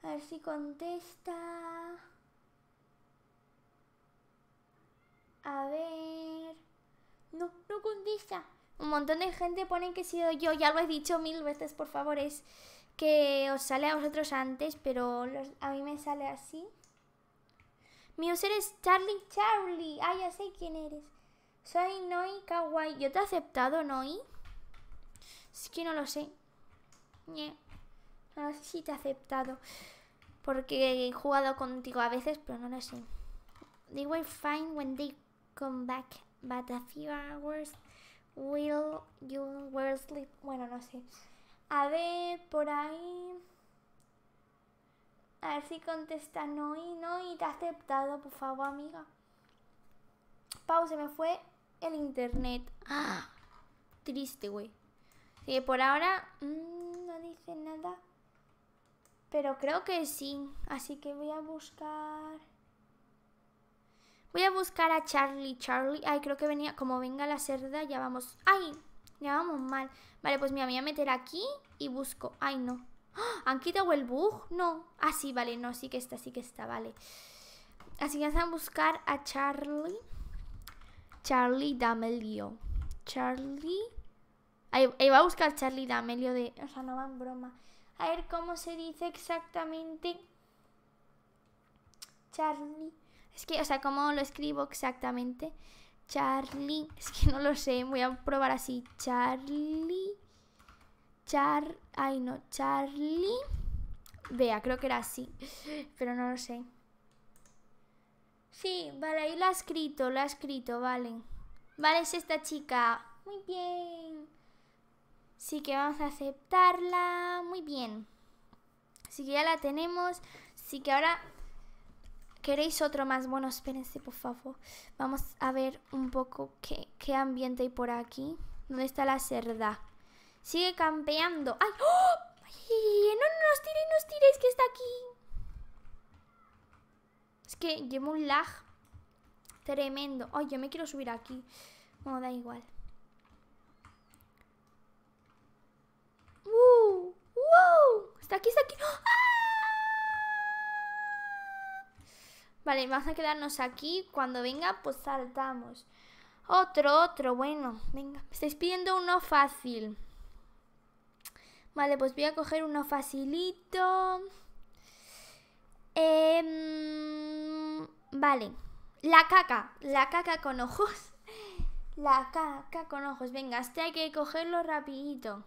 A ver si contesta. A ver no, no contesta. Un montón de gente pone que he sido yo, ya lo he dicho mil veces, por favor, es que os sale a vosotros antes, pero a mí me sale así. Mi user es Charlie Charlie. Ah, ya sé quién eres. Soy Noi Kawaii. ¿Yo te he aceptado, Noi? Es que no lo sé. No sé si te he aceptado. Porque he jugado contigo a veces, pero no lo sé. They were fine when they come back But a few hours will you will sleep. Bueno, no sé. A ver, por ahí. A ver si contesta no y no y te ha aceptado, por favor, amiga. Pau, se me fue el internet. ¡Ah! Triste, güey. Y por ahora mm, no dice nada. Pero creo que sí. Así que voy a buscar... Voy a buscar a Charlie. Charlie, ay, creo que venía, como venga la cerda, ya vamos. Ay, ya vamos mal. Vale, pues mira, me voy a meter aquí y busco. Ay, no. ¡Ah! ¿Han quitado el bug? No. Ah, sí, vale, no, sí que está, sí que está, vale. Así que vamos a buscar a Charlie. Charlie D'Amelio. Charlie. Ahí, va a buscar Charlie D'Amelio de. O sea, no va broma. A ver cómo se dice exactamente. Charlie. Es que, o sea, ¿cómo lo escribo exactamente? Charlie. Es que no lo sé. Voy a probar así. Charlie. Char. Ay, no. Charlie. Vea, creo que era así. Pero no lo sé. Sí, vale, ahí lo ha escrito, Lo ha escrito, vale. Vale, es esta chica. Muy bien. Sí que vamos a aceptarla. Muy bien. Así que ya la tenemos. Así que ahora ¿Queréis otro más? Bueno, espérense, por favor. Vamos a ver un poco qué, ambiente hay por aquí. ¿Dónde está la cerda? Sigue campeando. ¡Ay! ¡Oh! No, no nos tiréis, no tiréis, que está aquí. Es que llevo un lag tremendo. Ay, yo me quiero subir aquí. No, da igual. ¡Uh! ¡Uh! ¡Está aquí, está aquí! ¡Ah! Vale, vamos a quedarnos aquí. Cuando venga, pues saltamos. Otro, otro. Bueno, venga. Me estáis pidiendo uno fácil. Vale, pues voy a coger uno facilito. Em, vale. La caca. La caca con ojos. La caca con ojos. Venga, este hay que cogerlo rapidito.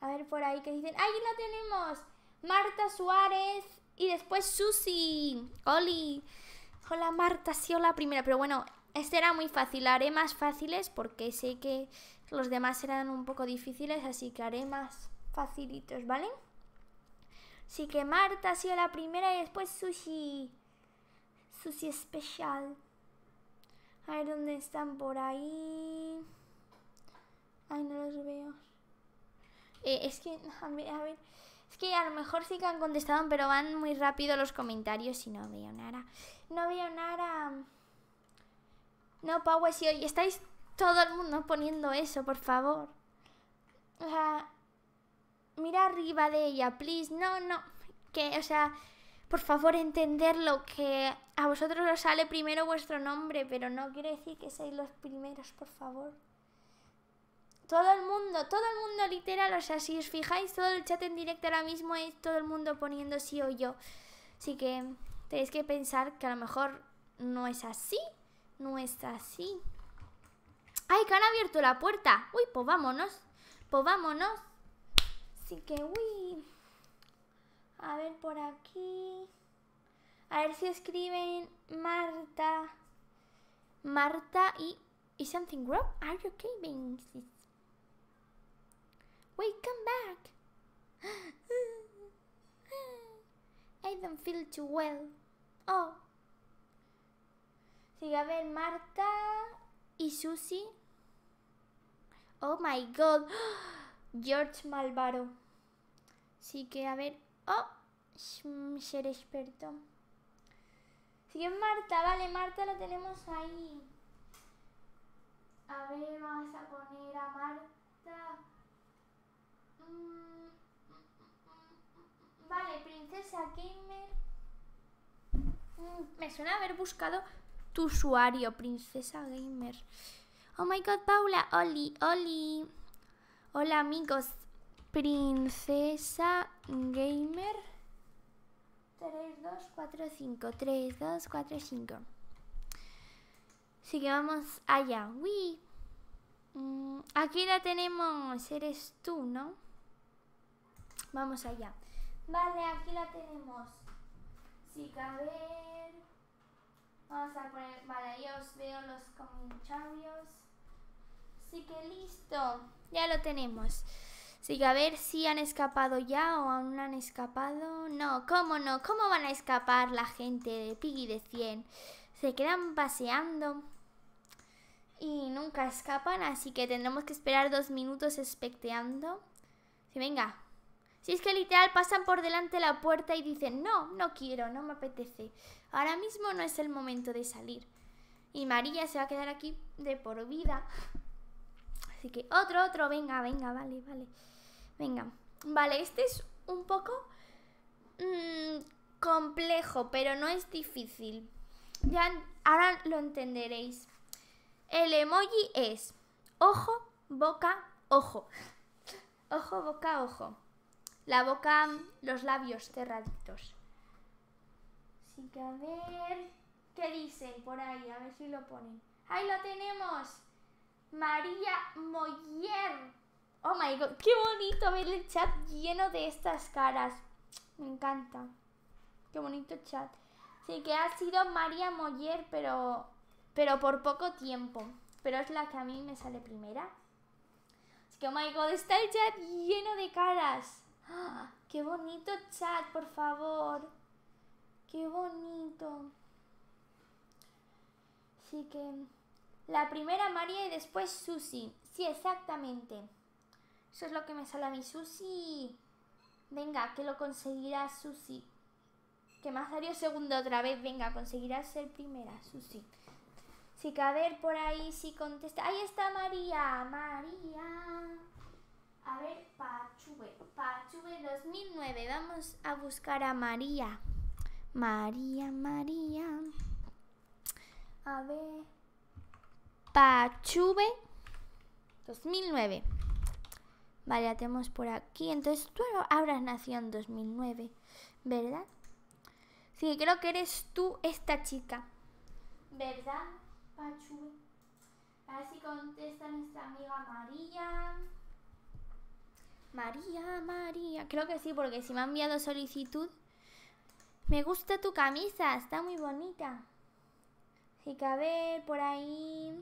A ver por ahí que dicen. ¡Ahí la tenemos! Marta Suárez y después Susi, Oli, hola Marta, sí, la primera. Pero bueno, este era muy fácil, haré más fáciles porque sé que los demás eran un poco difíciles, así que haré más facilitos, ¿vale? Así que Marta ha sido la primera y después Sushi. Sushi especial. A ver dónde están por ahí. Ay, no los veo. Eh, es que, a ver, a ver. Es que a lo mejor sí que han contestado, pero van muy rápido los comentarios y no veo nada. No veo nada. No, Power, si hoy estáis todo el mundo poniendo eso, por favor. O sea, mira arriba de ella, please. No, no. Que, o sea, por favor, entenderlo. Que a vosotros os sale primero vuestro nombre, pero no quiere decir que seáis los primeros, por favor. Todo el mundo, todo el mundo literal, o sea, si os fijáis, todo el chat en directo ahora mismo es todo el mundo poniendo sí o yo. Así que tenéis que pensar que a lo mejor no es así, no es así. ¡Ay, que han abierto la puerta! Uy, pues vámonos, pues vámonos. Así que, uy. A ver por aquí. A ver si escriben Marta. Marta y... y something wrong? Are you okay Wait, em back! I don't feel too well. Oh. Sigue a ver Marta y Susi Oh my god. George Malvaro. Sí que a ver. Oh, ser experto. Sigue Marta, vale, Marta la tenemos ahí. A ver, vamos a poner a Marta. Vale, princesa gamer. Mm, me suena haber buscado tu usuario, princesa gamer. Oh my god, Paula. Oli, Oli. Hola amigos. Princesa gamer. 3, 2, 4, 5. 3, 2, 4, 5. Así que vamos allá. Mm, aquí la tenemos. Eres tú, ¿no? Vamos allá. Vale, aquí la tenemos. Sí, ver... Vamos a poner. Vale, yo os veo los comentarios. Sí que listo. Ya lo tenemos. Sí, a ver si han escapado ya o aún han escapado. No, ¿cómo no? ¿Cómo van a escapar la gente de Piggy de 100? Se quedan paseando y nunca escapan, así que tendremos que esperar dos minutos especteando. si venga, es que literal pasan por delante la puerta y dicen, no, no quiero, no me apetece. Ahora mismo no es el momento de salir. Y María se va a quedar aquí de por vida. Así que otro, otro, venga, venga, vale, vale. Venga. Vale, este es un poco mm, complejo, pero no es difícil. Ya ahora lo entenderéis. El emoji es ojo, boca, ojo. Ojo, boca, ojo. La boca, los labios cerraditos. Así que a ver... ¿Qué dicen por ahí? A ver si lo ponen. ¡Ahí lo tenemos! María Moyer. Oh my god, qué bonito ver el chat lleno de estas caras. Me encanta. Qué bonito chat. Sí que ha sido María Moller, pero pero por poco tiempo. Pero es la que a mí me sale primera. Así que oh my god, está el chat lleno de caras. ¡Ah! ¡Qué bonito chat, por favor! ¡Qué bonito! Así que... La primera María y después Susi. Sí, exactamente. Eso es lo que me sale a mí. Susi. Venga, que lo conseguirá Susi. Que más daría segundo otra vez. Venga, conseguirás ser primera, Susi. Así que a ver por ahí si contesta. Ahí está María. María. 2009 vamos a buscar a María. María, María. A ver. Pachuve 2009. Vale, la tenemos por aquí. Entonces tú habrás nacido en 2009, ¿verdad? Sí, creo que eres tú esta chica. ¿Verdad, Pachube? A ver si contesta nuestra amiga María. María, María. Creo que sí, porque si me ha enviado solicitud. Me gusta tu camisa, está muy bonita. Así que a ver, por ahí.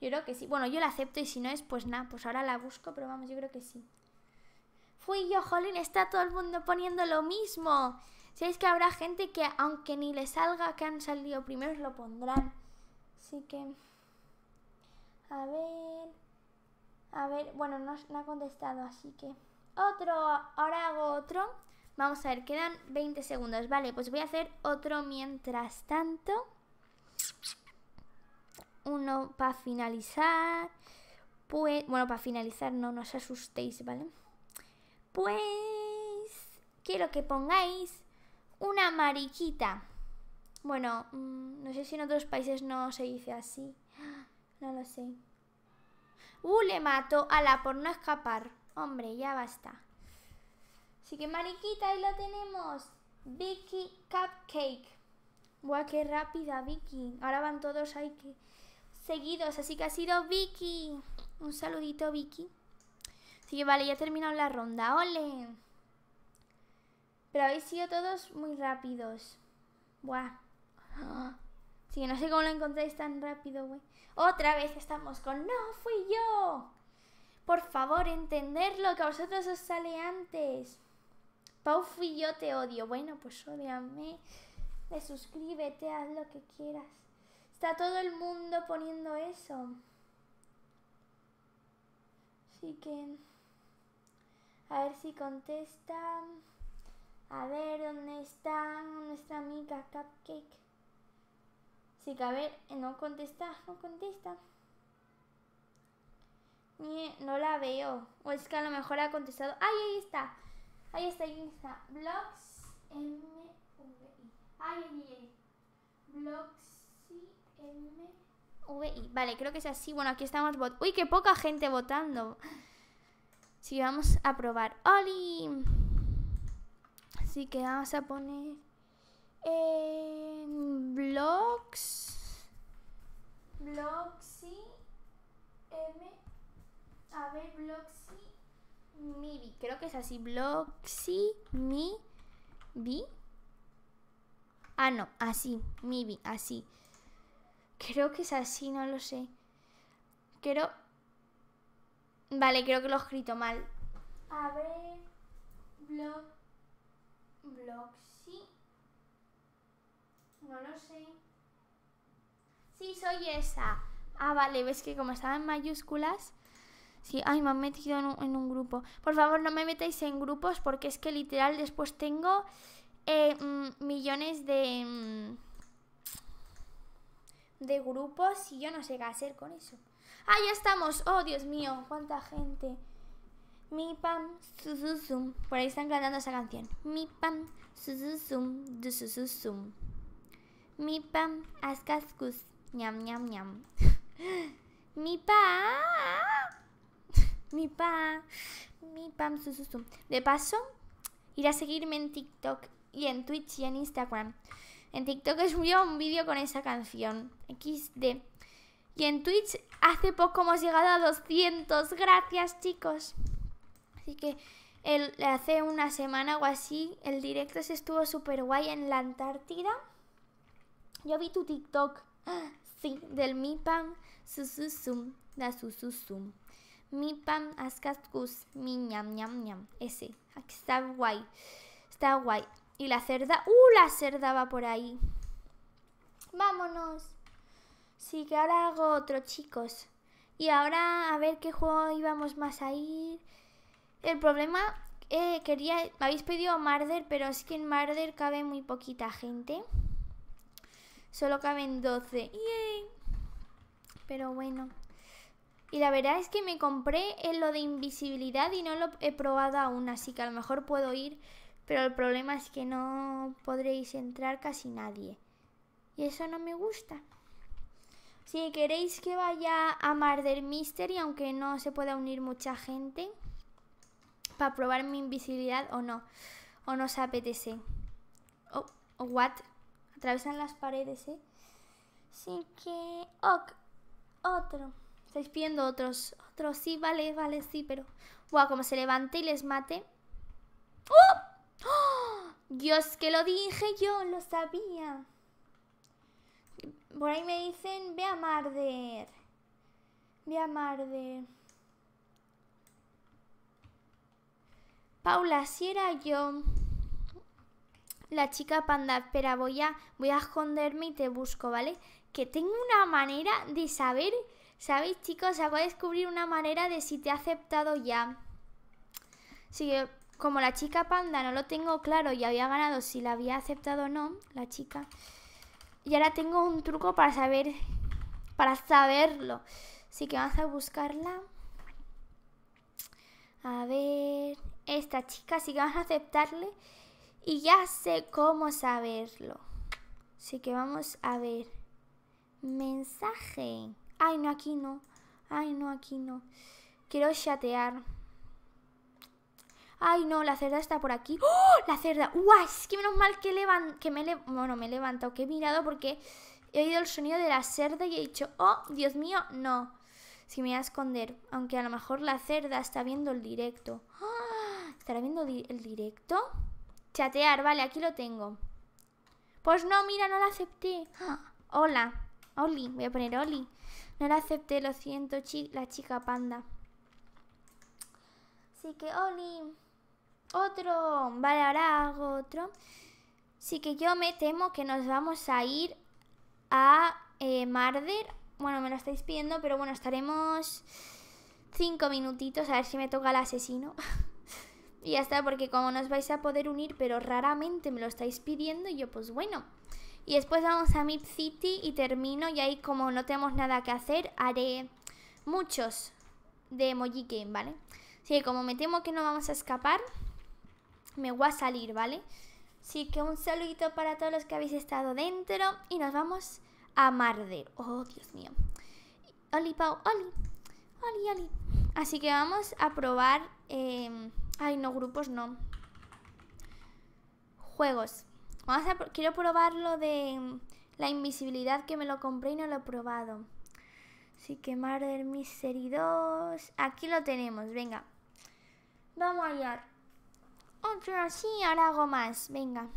Yo creo que sí. Bueno, yo la acepto y si no es, pues nada, pues ahora la busco, pero vamos, yo creo que sí. Fui yo, jolín, está todo el mundo poniendo lo mismo. es que habrá gente que, aunque ni le salga que han salido primeros, lo pondrán. Así que. A ver. A ver, bueno, no, ha contestado, así que... Otro, ahora hago otro. Vamos a ver, quedan 20 segundos. Vale, pues voy a hacer otro mientras tanto. Uno para finalizar. Pues, bueno, para finalizar, no, no os asustéis, ¿vale? Pues quiero que pongáis una mariquita. Bueno, mm, no sé si en otros países no se dice así. No lo sé. Uh, le mato. la por no escapar. Hombre, ya basta. Así que, mariquita, ahí lo tenemos. Vicky Cupcake. Buah, qué rápida, Vicky. Ahora van todos ahí que... seguidos. Así que ha sido Vicky. Un saludito, Vicky. Así que, vale, ya he terminado la ronda. ¡Ole! Pero habéis sido todos muy rápidos. Buah. que no sé cómo lo encontráis tan rápido, güey. Otra vez estamos con, no, fui yo. Por favor, entenderlo, que a vosotros os sale antes. Pau, fui yo, te odio. Bueno, pues odiame. Suscríbete, haz lo que quieras. Está todo el mundo poniendo eso. Así que... A ver si contesta. A ver, ¿dónde están nuestra amiga Cupcake? Sí que a ver, no contesta, no contesta. no la veo. O es que a lo mejor ha contestado. ¡Ay, ahí está! Ahí está, ahí está. Blogs M V Ay, ay, M I. Vale, creo que es así. Bueno, aquí estamos votando. Uy, qué poca gente votando. Sí, vamos a probar. ¡Oli! Así que vamos a poner en blogs. y M. A ver, blogsy Mibi. Creo que es así. Mi... Vi... Ah, no, así. Mibi, así. Creo que es así, no lo sé. Creo. Vale, creo que lo he escrito mal. A ver. Blog. Blogs. No lo sé. Sí, soy esa. Ah, vale, ves que como estaba en mayúsculas... Sí, ay, me han metido en un, grupo. Por favor, no me metáis en grupos porque es que literal después tengo eh, mm, millones de... Mm, de grupos y yo no sé qué hacer con eso. ¡Ah, ya estamos! ¡Oh, Dios mío! ¡Cuánta gente! Mi pam, su, su, Por ahí están cantando esa canción. Mi pam, su, su, zum, su, mi pam ascascus. Ñam, ñam, ñam. Mi pa. Mi pa. Mi pam su De paso, ir a seguirme en TikTok y en Twitch y en Instagram. En TikTok subido un vídeo con esa canción. XD. Y en Twitch hace poco hemos llegado a 200. Gracias, chicos. Así que el, hace una semana o así el directo se estuvo súper guay en la Antártida. Yo vi tu TikTok. Ah, sí, del mi pan su da sum. Mi pan mi ñam ñam ñam. Ese, ah, está guay. Está guay. Y la cerda, ¡uh! La cerda va por ahí. Vámonos. Sí, que ahora hago otro, chicos. Y ahora a ver qué juego íbamos más a ir. El problema, eh, quería, habéis pedido Marder, pero es que en Marder cabe muy poquita gente solo caben 12. Pero bueno. Y la verdad es que me compré en lo de invisibilidad y no lo he probado aún, así que a lo mejor puedo ir, pero el problema es que no podréis entrar casi nadie. Y eso no me gusta. Si queréis que vaya a Murder Mystery, aunque no se pueda unir mucha gente, para probar mi invisibilidad o no, o no os apetece. Oh, what? atravesan las paredes, ¿eh? Así que... otro. Estáis pidiendo otros. Otros, sí, vale, vale, sí, pero... Buah, como se levante y les mate. ¡Oh! ¡Oh! Dios, que lo dije yo, lo sabía. Por ahí me dicen, ve a Marder. Ve a Marder. Paula, si era yo... La chica panda, espera, voy a, voy a esconderme y te busco, ¿vale? Que tengo una manera de saber, ¿sabéis chicos? voy a descubrir una manera de si te ha aceptado ya. Así que eh, como la chica panda no lo tengo claro y había ganado si la había aceptado o no, la chica. Y ahora tengo un truco para saber, para saberlo. Así que vamos a buscarla. A ver, esta chica, así que vamos a aceptarle y ya sé cómo saberlo. Así que vamos a ver. Mensaje. Ay, no, aquí no. Ay, no, aquí no. Quiero chatear. Ay, no, la cerda está por aquí. ¡Oh! La cerda. ¡Guay! Es que menos mal que, levan... que me, bueno, me he levantado, que he mirado porque he oído el sonido de la cerda y he dicho, oh, Dios mío, no. Si me voy a esconder, aunque a lo mejor la cerda está viendo el directo. ¡Ah! ¿Estará viendo el directo? Chatear, vale, aquí lo tengo. Pues no, mira, no la acepté. Hola. Oli, voy a poner Oli. No la acepté, lo siento, la chica panda. Así que Oli. Otro. Vale, ahora hago otro. Así que yo me temo que nos vamos a ir a eh, Marder. Bueno, me lo estáis pidiendo, pero bueno, estaremos cinco minutitos a ver si me toca el asesino. Y ya está, porque como nos vais a poder unir, pero raramente me lo estáis pidiendo, yo pues bueno. Y después vamos a Mid City y termino, y ahí como no tenemos nada que hacer, haré muchos de Emoji Game, ¿vale? Así que como me temo que no vamos a escapar, me voy a salir, ¿vale? Así que un saludito para todos los que habéis estado dentro y nos vamos a Marder. Oh, Dios mío. Oli, Pau, Oli. Oli, Oli. Así que vamos a probar... Em, Ay, no, grupos no. Juegos. quiero probar lo de la invisibilidad que me lo compré y no lo he probado. Así que Murder Mystery 2. Aquí lo tenemos, venga. Vamos hallar. Otro así, ahora hago más. Venga.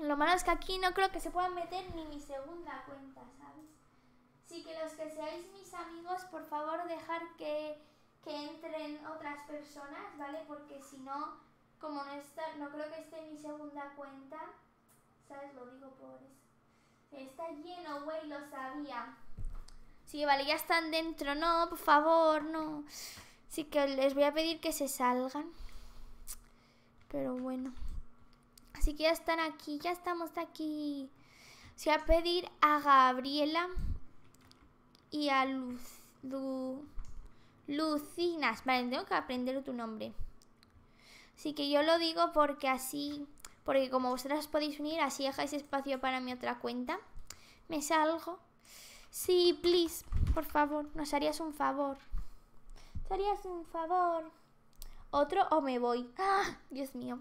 Lo malo es que aquí no creo que se pueda meter ni mi segunda cuenta, ¿sabes? Así que los que seáis mis amigos, por favor, dejar que que entren otras personas, ¿vale? Porque si no, como no está, no creo que esté mi segunda cuenta, ¿sabes? Lo digo por eso. Está lleno, güey, lo sabía. Sí, vale, ya están dentro. No, por favor, no. Así que les voy a pedir que se salgan. Pero bueno. Así que ya están aquí, ya estamos aquí. Voy a pedir a Gabriela y a Luz. Lu Lucinas. Vale, tengo que aprender tu nombre. Así que yo lo digo porque así, porque como vosotras podéis unir, así dejáis espacio para mi otra cuenta. Me salgo. Sí, please, por favor, nos harías un favor. harías un favor. Otro o me voy. ¡Ah! Dios mío.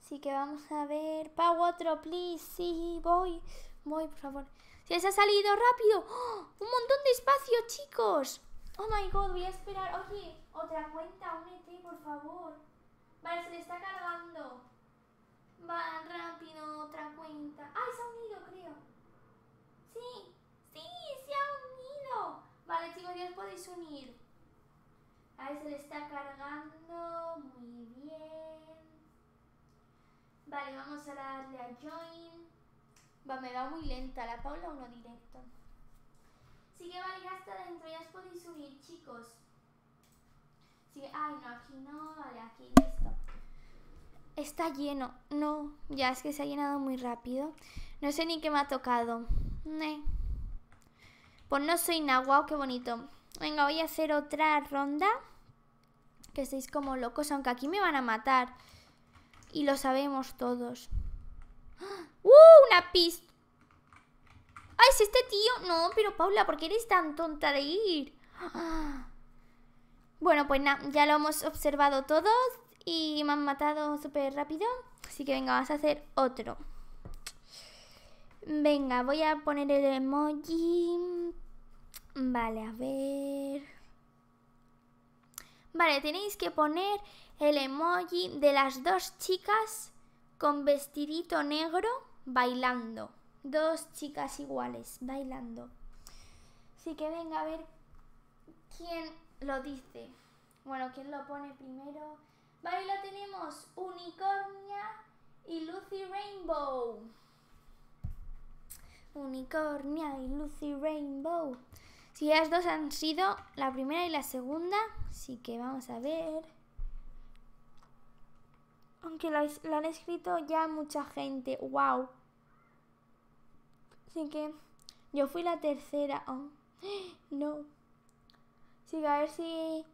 Así que vamos a ver. Pago otro, please. Sí, voy. Voy, por favor. Si os ha salido rápido. ¡Oh! Un montón de espacio, chicos. Oh my god, voy a esperar. Oye, otra cuenta, únete, por favor. Vale, se le está cargando. Va rápido, otra cuenta. ¡Ay, ah, se ha unido, creo! ¡Sí! ¡Sí! ¡Se ha unido! Vale, chicos, ya os podéis unir. Ahí se le está cargando. Muy bien. Vale, vamos a darle a join. Va, me va muy lenta la Paula uno directo. Sigue vale hasta adentro, ya os podéis subir, chicos. ay no, aquí no, vale, aquí listo. Está lleno, no, ya es que se ha llenado muy rápido. No sé ni qué me ha tocado. Ne. Pues no soy nada, qué bonito. Venga, voy a hacer otra ronda. Que estéis como locos, aunque aquí me van a matar. Y lo sabemos todos. ¡Ah! ¡Uh! Una pista. ¡Ay, es este tío! No, pero Paula, ¿por qué eres tan tonta de ir? Bueno, pues nada, ya lo hemos observado todos y me han matado súper rápido. Así que venga, vas a hacer otro. Venga, voy a poner el emoji. Vale, a ver. Vale, tenéis que poner el emoji de las dos chicas con vestidito negro bailando dos chicas iguales bailando. Así que venga a ver quién lo dice. Bueno, quién lo pone primero. Baila tenemos Unicornia y Lucy Rainbow. Unicornia y Lucy Rainbow. Si sí, las dos han sido la primera y la segunda, así que vamos a ver. Aunque lo la han escrito ya mucha gente. ¡Wow! Así que yo fui la tercera. Oh, no. Sí, a ver si...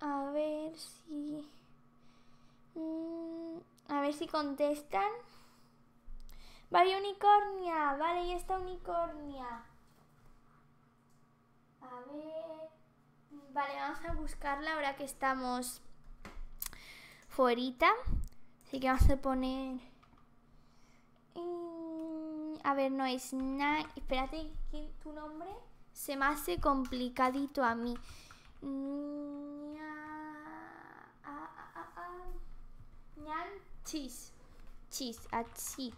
A ver si... Mm, a ver si contestan. Vale, unicornia. Vale, y esta unicornia. A ver... Vale, vamos a buscarla ahora que estamos fuerita. Así que vamos a poner... Mm, a ver, no es nada. Espérate, ¿tu nombre? Se me hace complicadito a mí. Nyan Chis. Chis, así.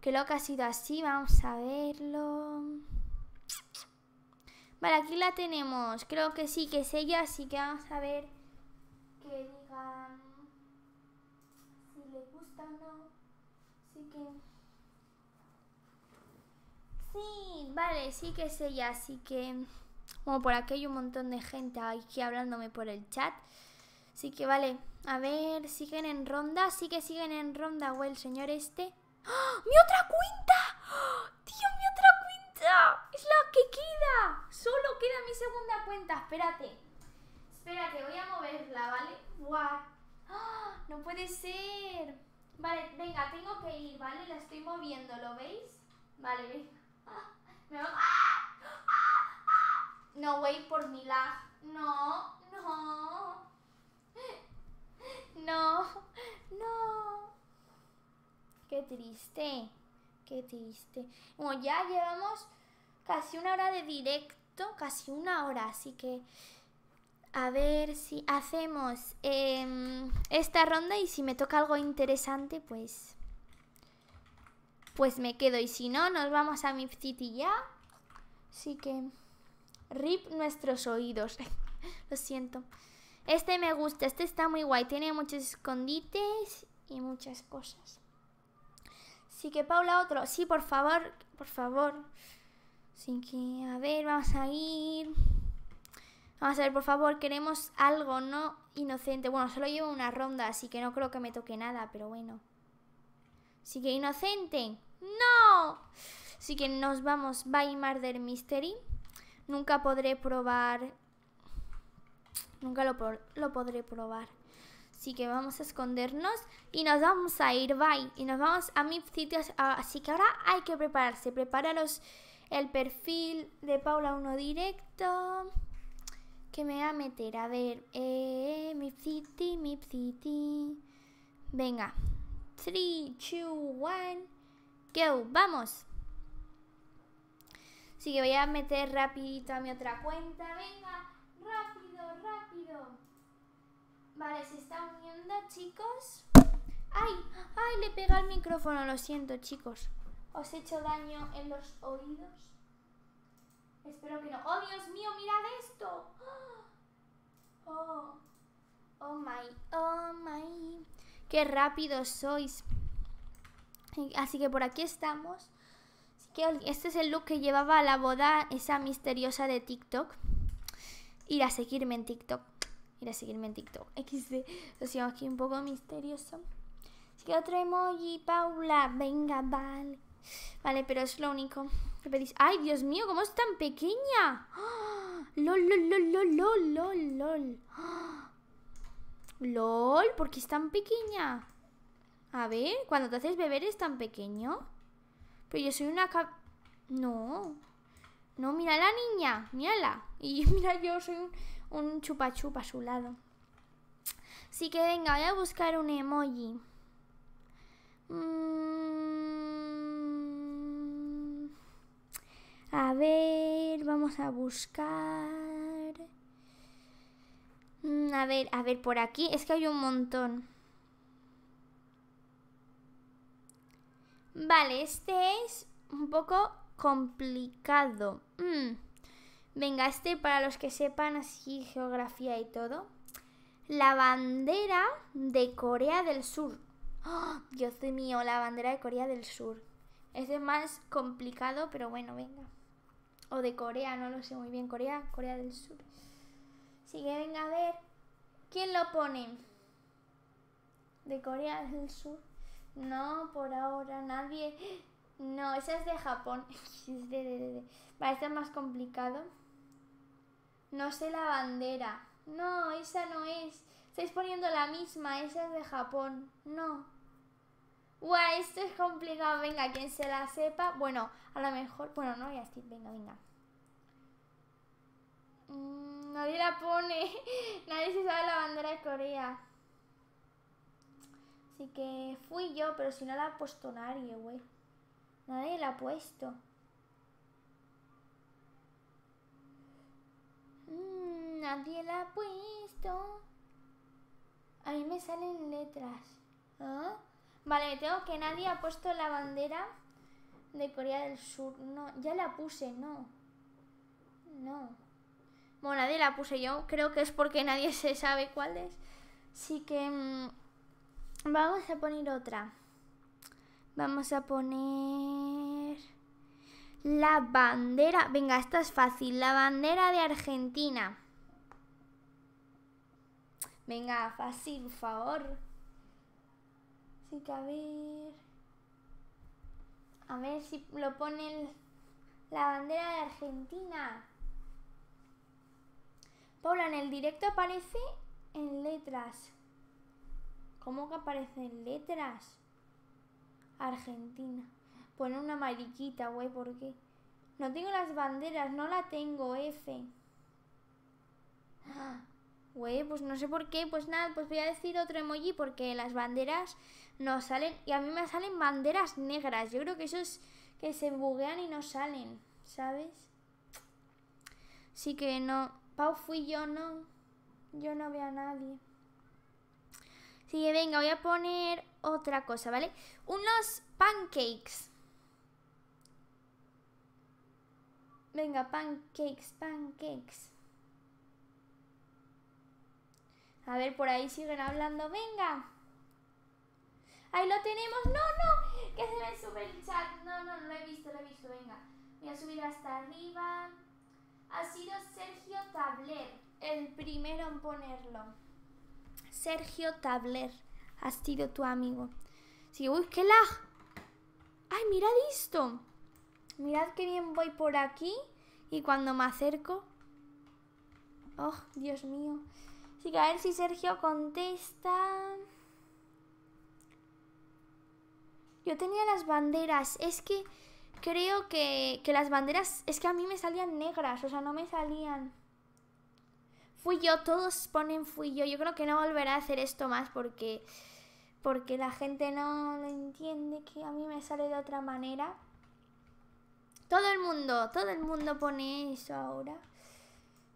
Que lo que ha sido así, vamos a verlo. Vale, aquí la tenemos. Creo que sí, que es ella, así que vamos a ver que digan si le gusta o no. Así que vale, sí que es ella así que... Como por aquí hay un montón de gente aquí hablándome por el chat. Así que vale, a ver, siguen en ronda, sí que siguen en ronda, güey, el señor este. ¡Ah! mi otra cuenta! ¡Ah! tío mi otra cuenta es la que queda! Solo queda mi segunda cuenta, espérate. Espérate, voy a moverla, ¿vale? ¡Guau! ¡Ah! ¡No puede ser! Vale, venga, tengo que ir, ¿vale? La estoy moviendo, ¿lo veis? Vale, venga. ¡Ah! ¡Ah! ¡Ah! No, voy por mi No, no. No, no. Qué triste. Qué triste. Bueno, ya llevamos casi una hora de directo, casi una hora, así que a ver si hacemos em, esta ronda y si me toca algo interesante, pues pues me quedo. Y si no, nos vamos a Mip City ya. Así que... Rip nuestros oídos. Lo siento. Este me gusta, este está muy guay. Tiene muchos escondites y muchas cosas. Así que Paula otro. Sí, por favor, por favor. Así que, a ver, vamos a ir. Vamos a ver, por favor, queremos algo no inocente. Bueno, solo llevo una ronda, así que no creo que me toque nada, pero bueno. Así que inocente. ¡No! Sí que nos vamos. By Murder Mystery. Nunca podré probar... Nunca lo, lo podré probar. Así que vamos a escondernos y nos vamos a ir, bye. Y nos vamos a mip City ah, Así que ahora hay que prepararse. Prepararos el perfil de Paula 1 directo. Que me va a meter. A ver, eh, Mip City, Mip City. Venga, 3, 2, 1, go, vamos. Así que voy a meter rapidito a mi otra cuenta. Venga, rápido, rápido. Vale, se está uniendo, chicos. ¡Ay! ¡Ay! Le pega pegado el micrófono, lo siento, chicos. Os he hecho daño en los oídos. Espero que no. ¡Oh, Dios mío! ¡Mirad esto! ¡Oh! ¡Oh, my! ¡Oh, my! Qué rápidos sois. Así que por aquí estamos. Así que este es el look que llevaba a la boda esa misteriosa de TikTok. Ir a seguirme en TikTok. Ir a seguirme en TikTok. XD. Lo sigo aquí un poco misterioso. Así que otro emoji, Paula. Venga, vale. Vale, pero es lo único que pedís. ¡Ay, Dios mío! ¿Cómo es tan pequeña? ¡Oh! ¡Lol, lol, lol, lol, lol, lol! lol! ¡Ah! LOL, ¿por qué es tan pequeña? A ver, cuando te haces beber es tan pequeño. Pero yo soy una No. No, mira la niña, mírala. Y mira, yo soy un, un chupa chupa a su lado. Así que venga, voy a buscar un emoji. Mm. A ver, vamos a buscar... Mm, a ver, a ver, por aquí. Es que hay un montón. Vale, este es un poco complicado. Mm. Venga, este para los que sepan así geografía y todo. La bandera de Corea del Sur. ¡Ah! Dios mío, la bandera de Corea del Sur. Este es más complicado, pero bueno, venga. O de Corea, no lo sé muy bien. Corea, Corea del Sur. Sigue, venga a ver. ¿Quién lo pone? De Corea del Sur. No, por ahora nadie. No, esa es de Japón. Vale, esta es más complicado. No sé la bandera. No, esa no es. Estáis poniendo la misma. Esa es de Japón. No. Guau, esto es complicado. Venga, quien se la sepa. Bueno, a lo mejor. Bueno, no, ya estoy. Venga, venga. Mm. Nadie la pone. Nadie se sabe la bandera de Corea. Así que fui yo, pero si no la ha puesto nadie, güey. Nadie la ha puesto. Mm, nadie la ha puesto. A mí me salen letras. ¿Ah? Vale, tengo que nadie ha puesto la bandera de Corea del Sur. No, ya la puse, no. No la puse yo. Creo que es porque nadie se sabe cuál es. Así que mm, vamos a poner otra. Vamos a poner la bandera. Venga, esta es fácil. La bandera de Argentina. Venga, fácil, por favor. Así que a ver. A ver si lo ponen la bandera de Argentina. Paula, en el directo aparece en letras. ¿Cómo que aparece en letras? Argentina. Pone una mariquita, güey, ¿por qué? No tengo las banderas, no la tengo, F. Güey, pues no sé por qué. Pues nada, pues voy a decir otro emoji porque las banderas no salen. Y a mí me salen banderas negras. Yo creo que eso es que se buguean y no salen, ¿sabes? Sí que no fui yo, no. Yo no veo a nadie. Sí, venga, voy a poner otra cosa, ¿vale? Unos pancakes. Venga, pancakes, pancakes. A ver, por ahí siguen hablando. Venga. Ahí lo tenemos. No, no. Que se me sube el chat. No, no, lo he visto, lo he visto. Venga. Voy a subir hasta arriba ha sido Sergio Tabler el primero en ponerlo. Sergio Tabler has sido tu amigo. Sí, uy, qué lag. ¡Ay, mirad esto! Mirad qué bien voy por aquí y cuando me acerco... ¡Oh, Dios mío! Así que a ver si Sergio contesta... Yo tenía las banderas, es que creo que, las banderas, es que a mí me salían negras, o sea, no me salían. Fui yo, todos ponen fui yo. Yo creo que no volverá a hacer esto más porque, porque la gente no entiende, que a mí me sale de otra manera. Todo el mundo, todo el mundo pone eso ahora.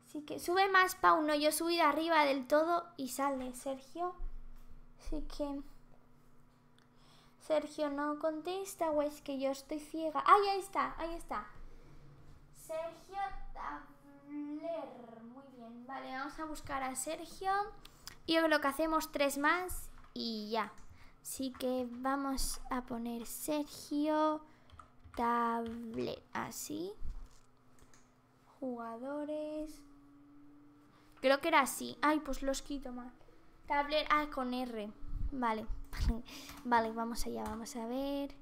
Así que sube más, uno. Yo subí de arriba del todo y sale, Sergio. Así que... Sergio no contesta o es que yo estoy ciega. ¡Ay, ahí está! Ahí está. Sergio Tabler. Muy bien. Vale, vamos a buscar a Sergio. Y lo que hacemos tres más y ya. Así que vamos a poner Sergio Tabler. Así. Jugadores. Creo que era así. Ay, pues los quito más! Tabler, ah, con R. Vale. Vale, vamos allá, vamos a ver.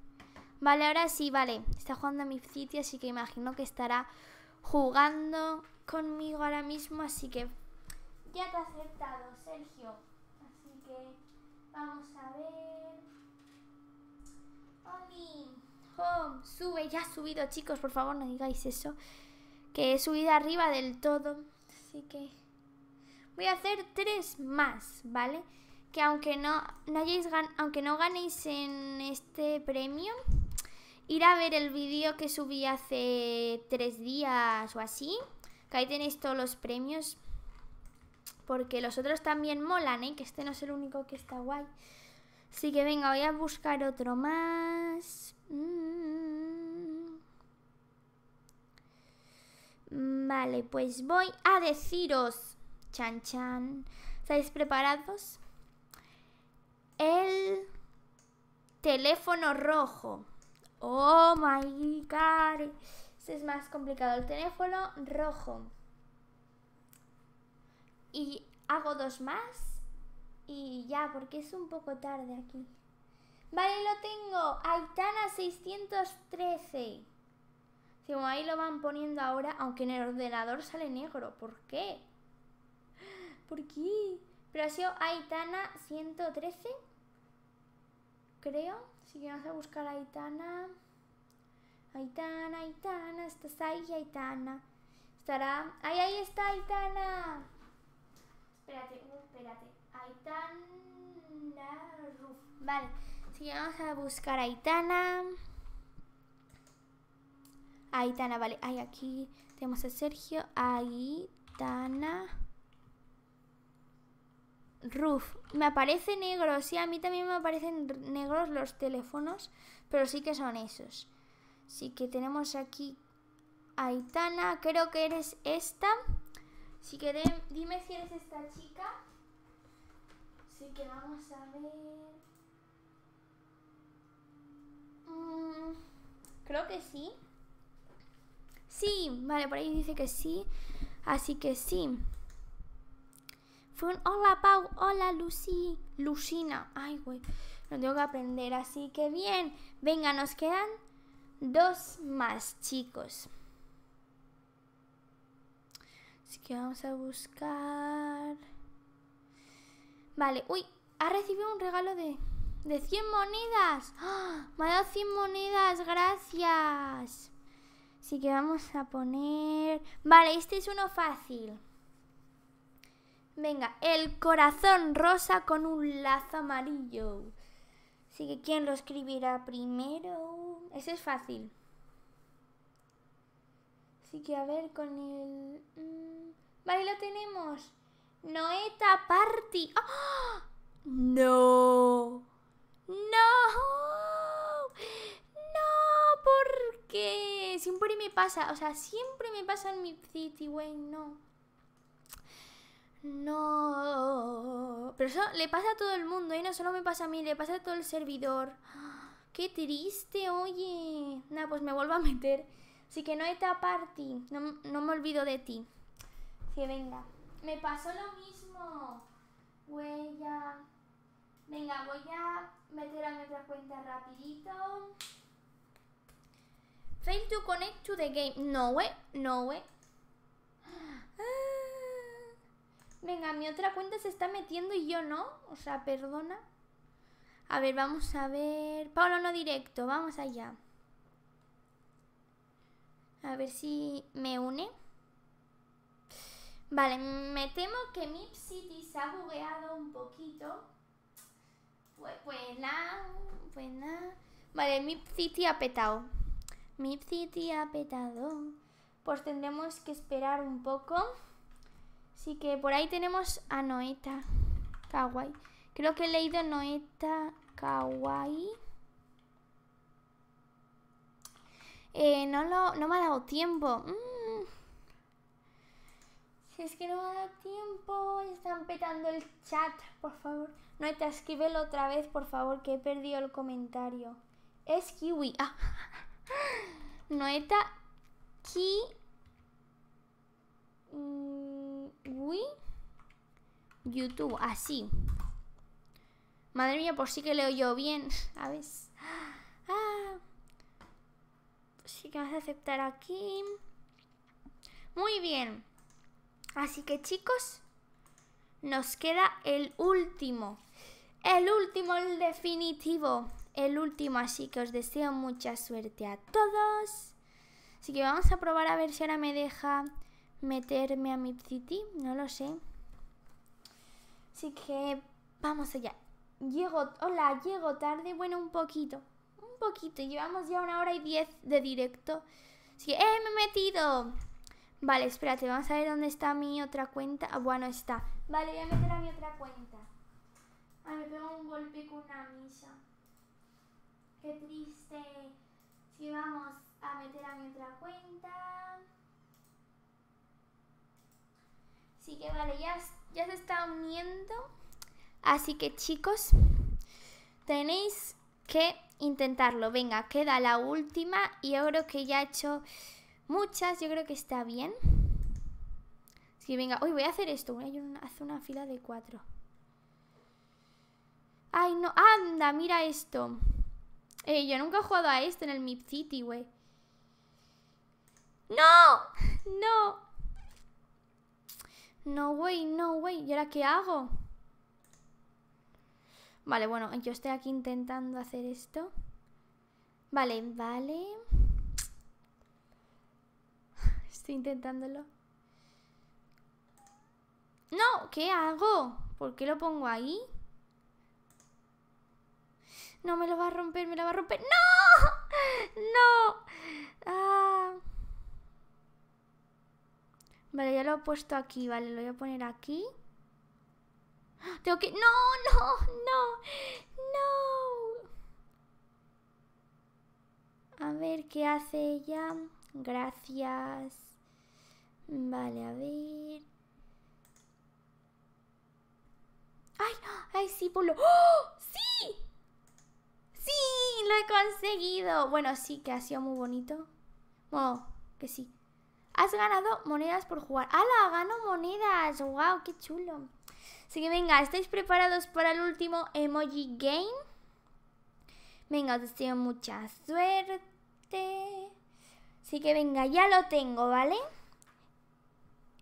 Vale, ahora sí, vale. Está jugando a mi sitio, así que imagino que estará jugando conmigo ahora mismo, así que ya te ha aceptado, Sergio. Así que vamos a ver. Oli, home, sube, ya ha subido, chicos, por favor, no digáis eso. Que he subido arriba del todo, así que voy a hacer tres más, ¿vale? vale que aunque no, no aunque no ganéis en este premio, ir a ver el vídeo que subí hace tres días o así, que ahí tenéis todos los premios, porque los otros también molan, ¿eh? que este no es el único que está guay. Así que venga, voy a buscar otro más. Mm. Vale, pues voy a deciros, chan chan, ¿estáis preparados? El teléfono rojo. Oh my god. Este es más complicado. El teléfono rojo. Y hago dos más. Y ya, porque es un poco tarde aquí. Vale, lo tengo. Aitana 613. si ahí lo van poniendo ahora, aunque en el ordenador sale negro. ¿Por qué? ¿Por qué? Pero ha sido Aitana 113, creo. Así que vamos a buscar a Aitana. Aitana, Aitana, estás ahí, Aitana. Estará. ¡Ay, ahí está Aitana! Espérate, uh, espérate. Aitana Vale Así que vamos a buscar a Aitana. Aitana, vale. Ay, aquí tenemos a Sergio. Aitana. Ruf, me aparece negro, sí, a mí también me aparecen negros los teléfonos, pero sí que son esos. Sí que tenemos aquí Aitana, creo que eres esta. Si que dime si eres esta chica. Así que vamos a ver. Mm, creo que sí. Sí, vale, por ahí dice que sí. Así que sí hola Pau, hola Lucy, Lucina. Ay, güey, lo tengo que aprender. Así que bien, venga, nos quedan dos más, chicos. Así que vamos a buscar... Vale, uy, ha recibido un regalo de, 100 monedas. ¡Ah! Me ha dado 100 monedas, gracias. Así que vamos a poner... Vale, este es uno fácil. Venga, el corazón rosa con un lazo amarillo. Así que, ¿quién lo escribirá primero? Ese es fácil. Así que, a ver, con el... Mm, vale, lo tenemos. Noeta Party. ¡Ah! ¡No! No. No. No, porque siempre me pasa, o sea, siempre me pasa en mi City, no. No. Pero eso le pasa a todo el mundo, y ¿eh? no solo me pasa a mí, le pasa a todo el servidor. ¡Qué triste, oye! Nada, pues me vuelvo a meter. Así que no hay party. No, no me olvido de ti. Que venga. Me pasó lo mismo. Huella. Venga, voy a meter a mi otra cuenta rapidito. Fail to connect to the game. No, way. Eh. No, way. Eh. Ah. Venga, mi otra cuenta se está metiendo y yo no. O sea, perdona. A ver, vamos a ver. Pablo no directo, vamos allá. A ver si me une. Vale, me temo que Mip City se ha bugueado un poquito. Pues, pues nada, pues nada. Vale, Mip City ha petado. Mip City ha petado. Pues tendremos que esperar un poco. Así que por ahí tenemos a Noeta Kawaii. Creo que he leído Noeta Kawaii. Eh, no, lo, me ha dado tiempo. Mm. Si es que no me ha dado tiempo, están petando el chat, por favor. Noeta, escríbelo otra vez, por favor, que he perdido el comentario. Es kiwi. Ah. Noeta ki... YouTube, así. Madre mía, por sí que leo yo bien, A ver ah. sí que vas a aceptar aquí. Muy bien. Así que chicos, nos queda el último. El último, el definitivo. El último, así que os deseo mucha suerte a todos. Así que vamos a probar a ver si ahora me deja meterme a mi City, no lo sé. Así que vamos allá. Llego, hola, llego tarde, bueno, un poquito, un poquito, llevamos ya una hora y diez de directo. Así que, ¡eh, me he metido! Vale, espérate, vamos a ver dónde está mi otra cuenta. Ah, bueno, está. Vale, voy a meter a mi otra cuenta. me pego un golpe con una misa. Qué triste. Si vamos a meter a mi otra cuenta. Así que vale, ya, ya se está uniendo. Así que chicos, tenéis que intentarlo. Venga, queda la última y yo creo que ya he hecho muchas, yo creo que está bien. Así que venga, Uy, voy a hacer esto, voy una, fila de cuatro. Ay, no, anda, mira esto. Eh, yo nunca he jugado a esto en el Mid City, güey. No, no. No way, no way. ¿Y ahora qué hago? Vale, bueno, yo estoy aquí intentando hacer esto. Vale, vale. Estoy intentándolo. No, ¿qué hago? ¿Por qué lo pongo ahí? No, me lo va a romper, me lo va a romper. ¡No! ¡No! Ah. Vale, ya lo he puesto aquí, vale, lo voy a poner aquí. ¡Ah! Tengo que... No, no, no, no. A ver qué hace ella. Gracias. Vale, a ver. ¡Ay! ¡Ay, sí, pulo! ¡Oh! ¡Sí! ¡Sí! ¡Lo he conseguido! Bueno, sí, que ha sido muy bonito. Bueno, que sí has ganado monedas por jugar. ¡Hala! ¡Gano monedas! ¡Wow! ¡Qué chulo! Así que venga, ¿estáis preparados para el último emoji game? Venga, os deseo mucha suerte. Así que venga, ya lo tengo, ¿vale?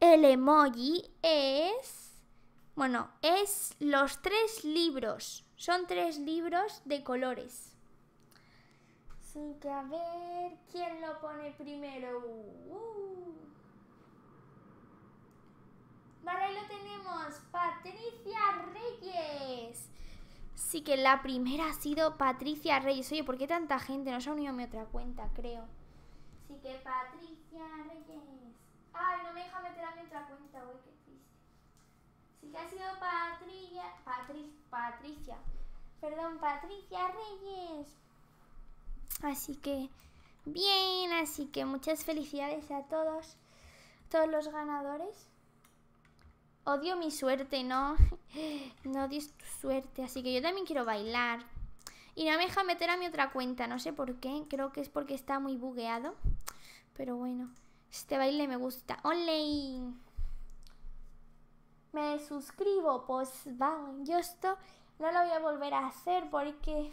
El emoji es... Bueno, es los tres libros. Son tres libros de colores. Así que a ver quién lo pone primero. Uh. Vale, ahí lo tenemos. Patricia Reyes. Sí que la primera ha sido Patricia Reyes. Oye, ¿por qué tanta gente? No se ha unido a mi otra cuenta, creo. Sí que Patricia Reyes. Ay, no me deja meter a mi otra cuenta, güey, qué triste. Sí que ha sido Patricia... Patricia. Perdón, Patricia Reyes. Así que... Bien, así que muchas felicidades a todos, todos los ganadores. Odio mi suerte, ¿no? No odies tu suerte. Así que yo también quiero bailar. Y no me deja meter a mi otra cuenta. No sé por qué. Creo que es porque está muy bugueado. Pero bueno. Este baile me gusta. Only Me suscribo. Pues vamos. Yo esto no lo voy a volver a hacer porque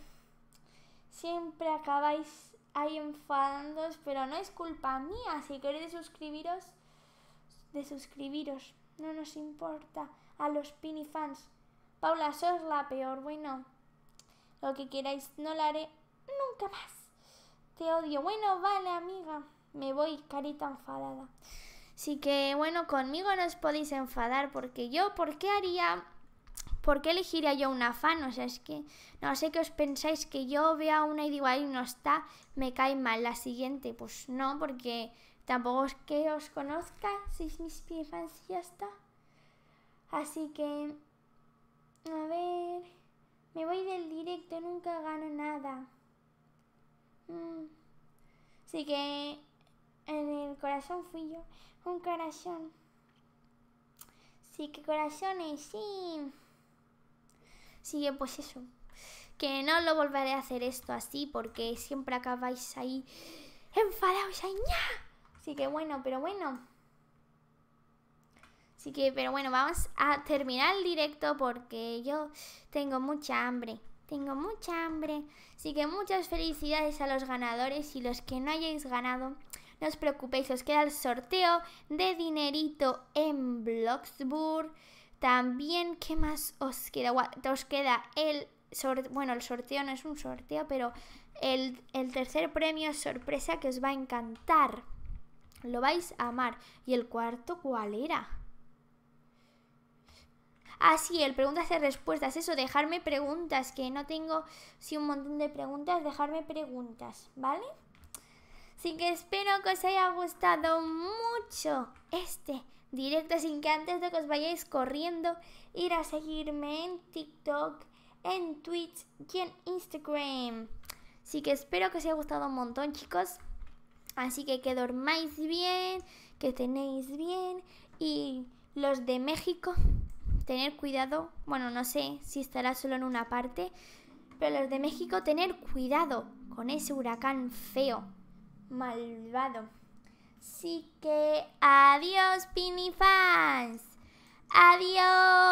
siempre acabáis ahí enfadándoos. Pero no es culpa mía. Si queréis suscribiros, de suscribiros. No nos importa a los pinifans. fans. Paula, sos la peor. Bueno, lo que queráis, no la haré nunca más. Te odio. Bueno, vale, amiga. Me voy carita enfadada. Así que, bueno, conmigo no os podéis enfadar porque yo, ¿por qué haría ¿por qué elegiría yo una fan? O sea, es que no sé qué os pensáis que yo vea una y digo, ahí no está, me cae mal la siguiente. Pues no, porque Tampoco es que os conozca, sois mis fans y ya está. Así que, a ver, me voy del directo, nunca gano nada. Mm. Así que en el corazón fui yo, un corazón. Sí que corazones, sí. Sí que pues eso, que no lo volveré a hacer esto así porque siempre acabáis ahí enfadados, ahí, ya. Así que bueno, pero bueno. Así que, pero bueno, vamos a terminar el directo porque yo tengo mucha hambre. Tengo mucha hambre. Así que muchas felicidades a los ganadores y los que no hayáis ganado. No os preocupéis, os queda el sorteo de dinerito en Bloxburg. También, ¿qué más os queda? Os queda el sorteo, bueno, el sorteo no es un sorteo, pero el, tercer premio sorpresa que os va a encantar. Lo vais a amar. ¿Y el cuarto cuál era? Ah, sí, el preguntas y respuestas. Eso, dejarme preguntas, que no tengo, sí, un montón de preguntas, dejarme preguntas, ¿vale? Así que espero que os haya gustado mucho este directo, sin que antes de que os vayáis corriendo, ir a seguirme en TikTok, en Twitch y en Instagram. Así que espero que os haya gustado un montón, chicos. Así que que dormáis bien, que tenéis bien y los de México, tener cuidado. Bueno, no sé si estará solo en una parte, pero los de México, tener cuidado con ese huracán feo, malvado. Así que adiós, PiniFans. Adiós.